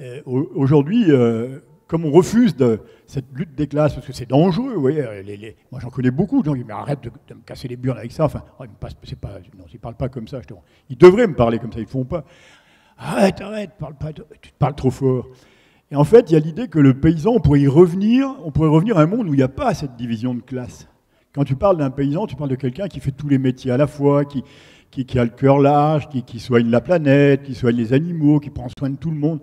euh, aujourd'hui, euh, comme on refuse de, cette lutte des classes, parce que c'est dangereux, vous voyez, les, moi j'en connais beaucoup de gens qui disent Mais arrête de, me casser les burnes avec ça, enfin, oh, ils ne parlent pas comme ça, ils devraient me parler comme ça, ils ne font pas. Arrête, arrête, parle pas, tu parles trop fort. Et en fait, il y a l'idée que le paysan, on pourrait y revenir, on pourrait revenir à un monde où il n'y a pas cette division de classe. Quand tu parles d'un paysan, tu parles de quelqu'un qui fait tous les métiers à la fois, qui, qui, a le cœur large, qui, soigne la planète, qui soigne les animaux, qui prend soin de tout le monde.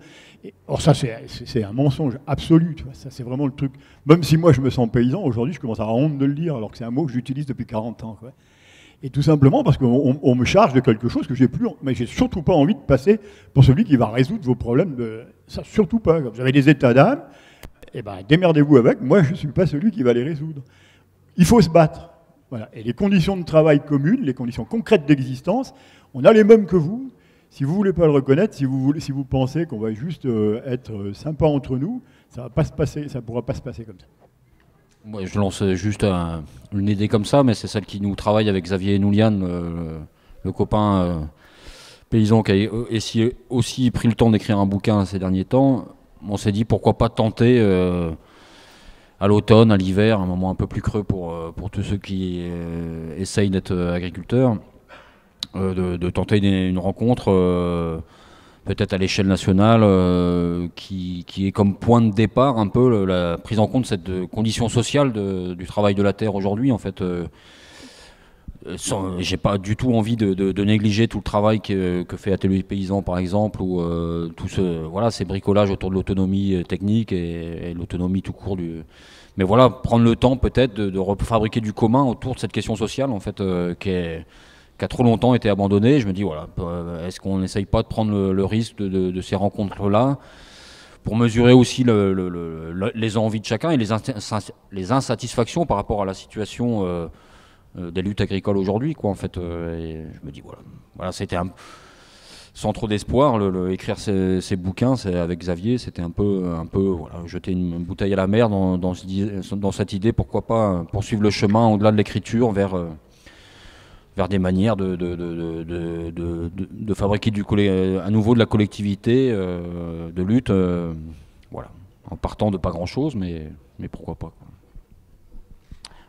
or, ça, c'est un mensonge absolu. Tu vois, ça, c'est vraiment le truc. Même si moi, je me sens paysan, aujourd'hui, je commence à avoir honte de le dire, alors que c'est un mot que j'utilise depuis 40 ans. Quoi. Et tout simplement parce qu'on me charge de quelque chose que j'ai plus, mais j'ai surtout pas envie de passer pour celui qui va résoudre vos problèmes. De, ça, surtout pas. Vous avez des états d'âme, et eh ben, démerdez-vous avec. Moi, je suis pas celui qui va les résoudre. Il faut se battre. Et les conditions de travail communes, les conditions concrètes d'existence, on a les mêmes que vous. Si vous ne voulez pas le reconnaître, si vous, si vous pensez qu'on va juste euh, être euh, sympa entre nous, ça ne pourra pas se passer comme ça. je lance euh, juste une idée comme ça, mais c'est celle qui nous travaille avec Xavier Noulian, le copain paysan qui a aussi, aussi pris le temps d'écrire un bouquin ces derniers temps. On s'est dit pourquoi pas tenter à l'automne, à l'hiver, un moment un peu plus creux pour, euh, pour tous ceux qui euh, essayent d'être euh, agriculteurs, de, tenter une, rencontre peut-être à l'échelle nationale qui, qui, est comme point de départ un peu la prise en compte de cette condition sociale du travail de la terre aujourd'hui en fait. Euh, j'ai pas du tout envie de, négliger tout le travail que, que fait Atelier Paysan par exemple ou euh, tout ce voilà ces bricolages autour de l'autonomie euh, technique et, l'autonomie tout court du mais voilà prendre le temps peut-être de, de, refabriquer du commun autour de cette question sociale en fait qui, est, a trop longtemps été abandonnée je me dis voilà bah, est-ce qu'on n'essaye pas de prendre le, risque de, ces rencontres là pour mesurer aussi les envies de chacun et les, les insatisfactions par rapport à la situation euh, des luttes agricoles aujourd'hui, quoi, en fait. Euh, et je me dis, voilà, voilà c'était un sans trop d'espoir, le, écrire ces bouquins, c'est avec Xavier, c'était un peu, un peu, voilà, jeter une, bouteille à la mer dans, dans, cette idée, pourquoi pas euh, poursuivre le chemin au-delà de l'écriture vers, vers des manières de, de, fabriquer du à nouveau de la collectivité, de lutte, voilà, en partant de pas grand-chose, mais, mais pourquoi pas.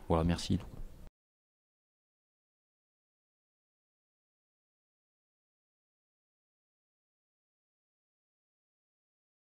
Voilà, merci.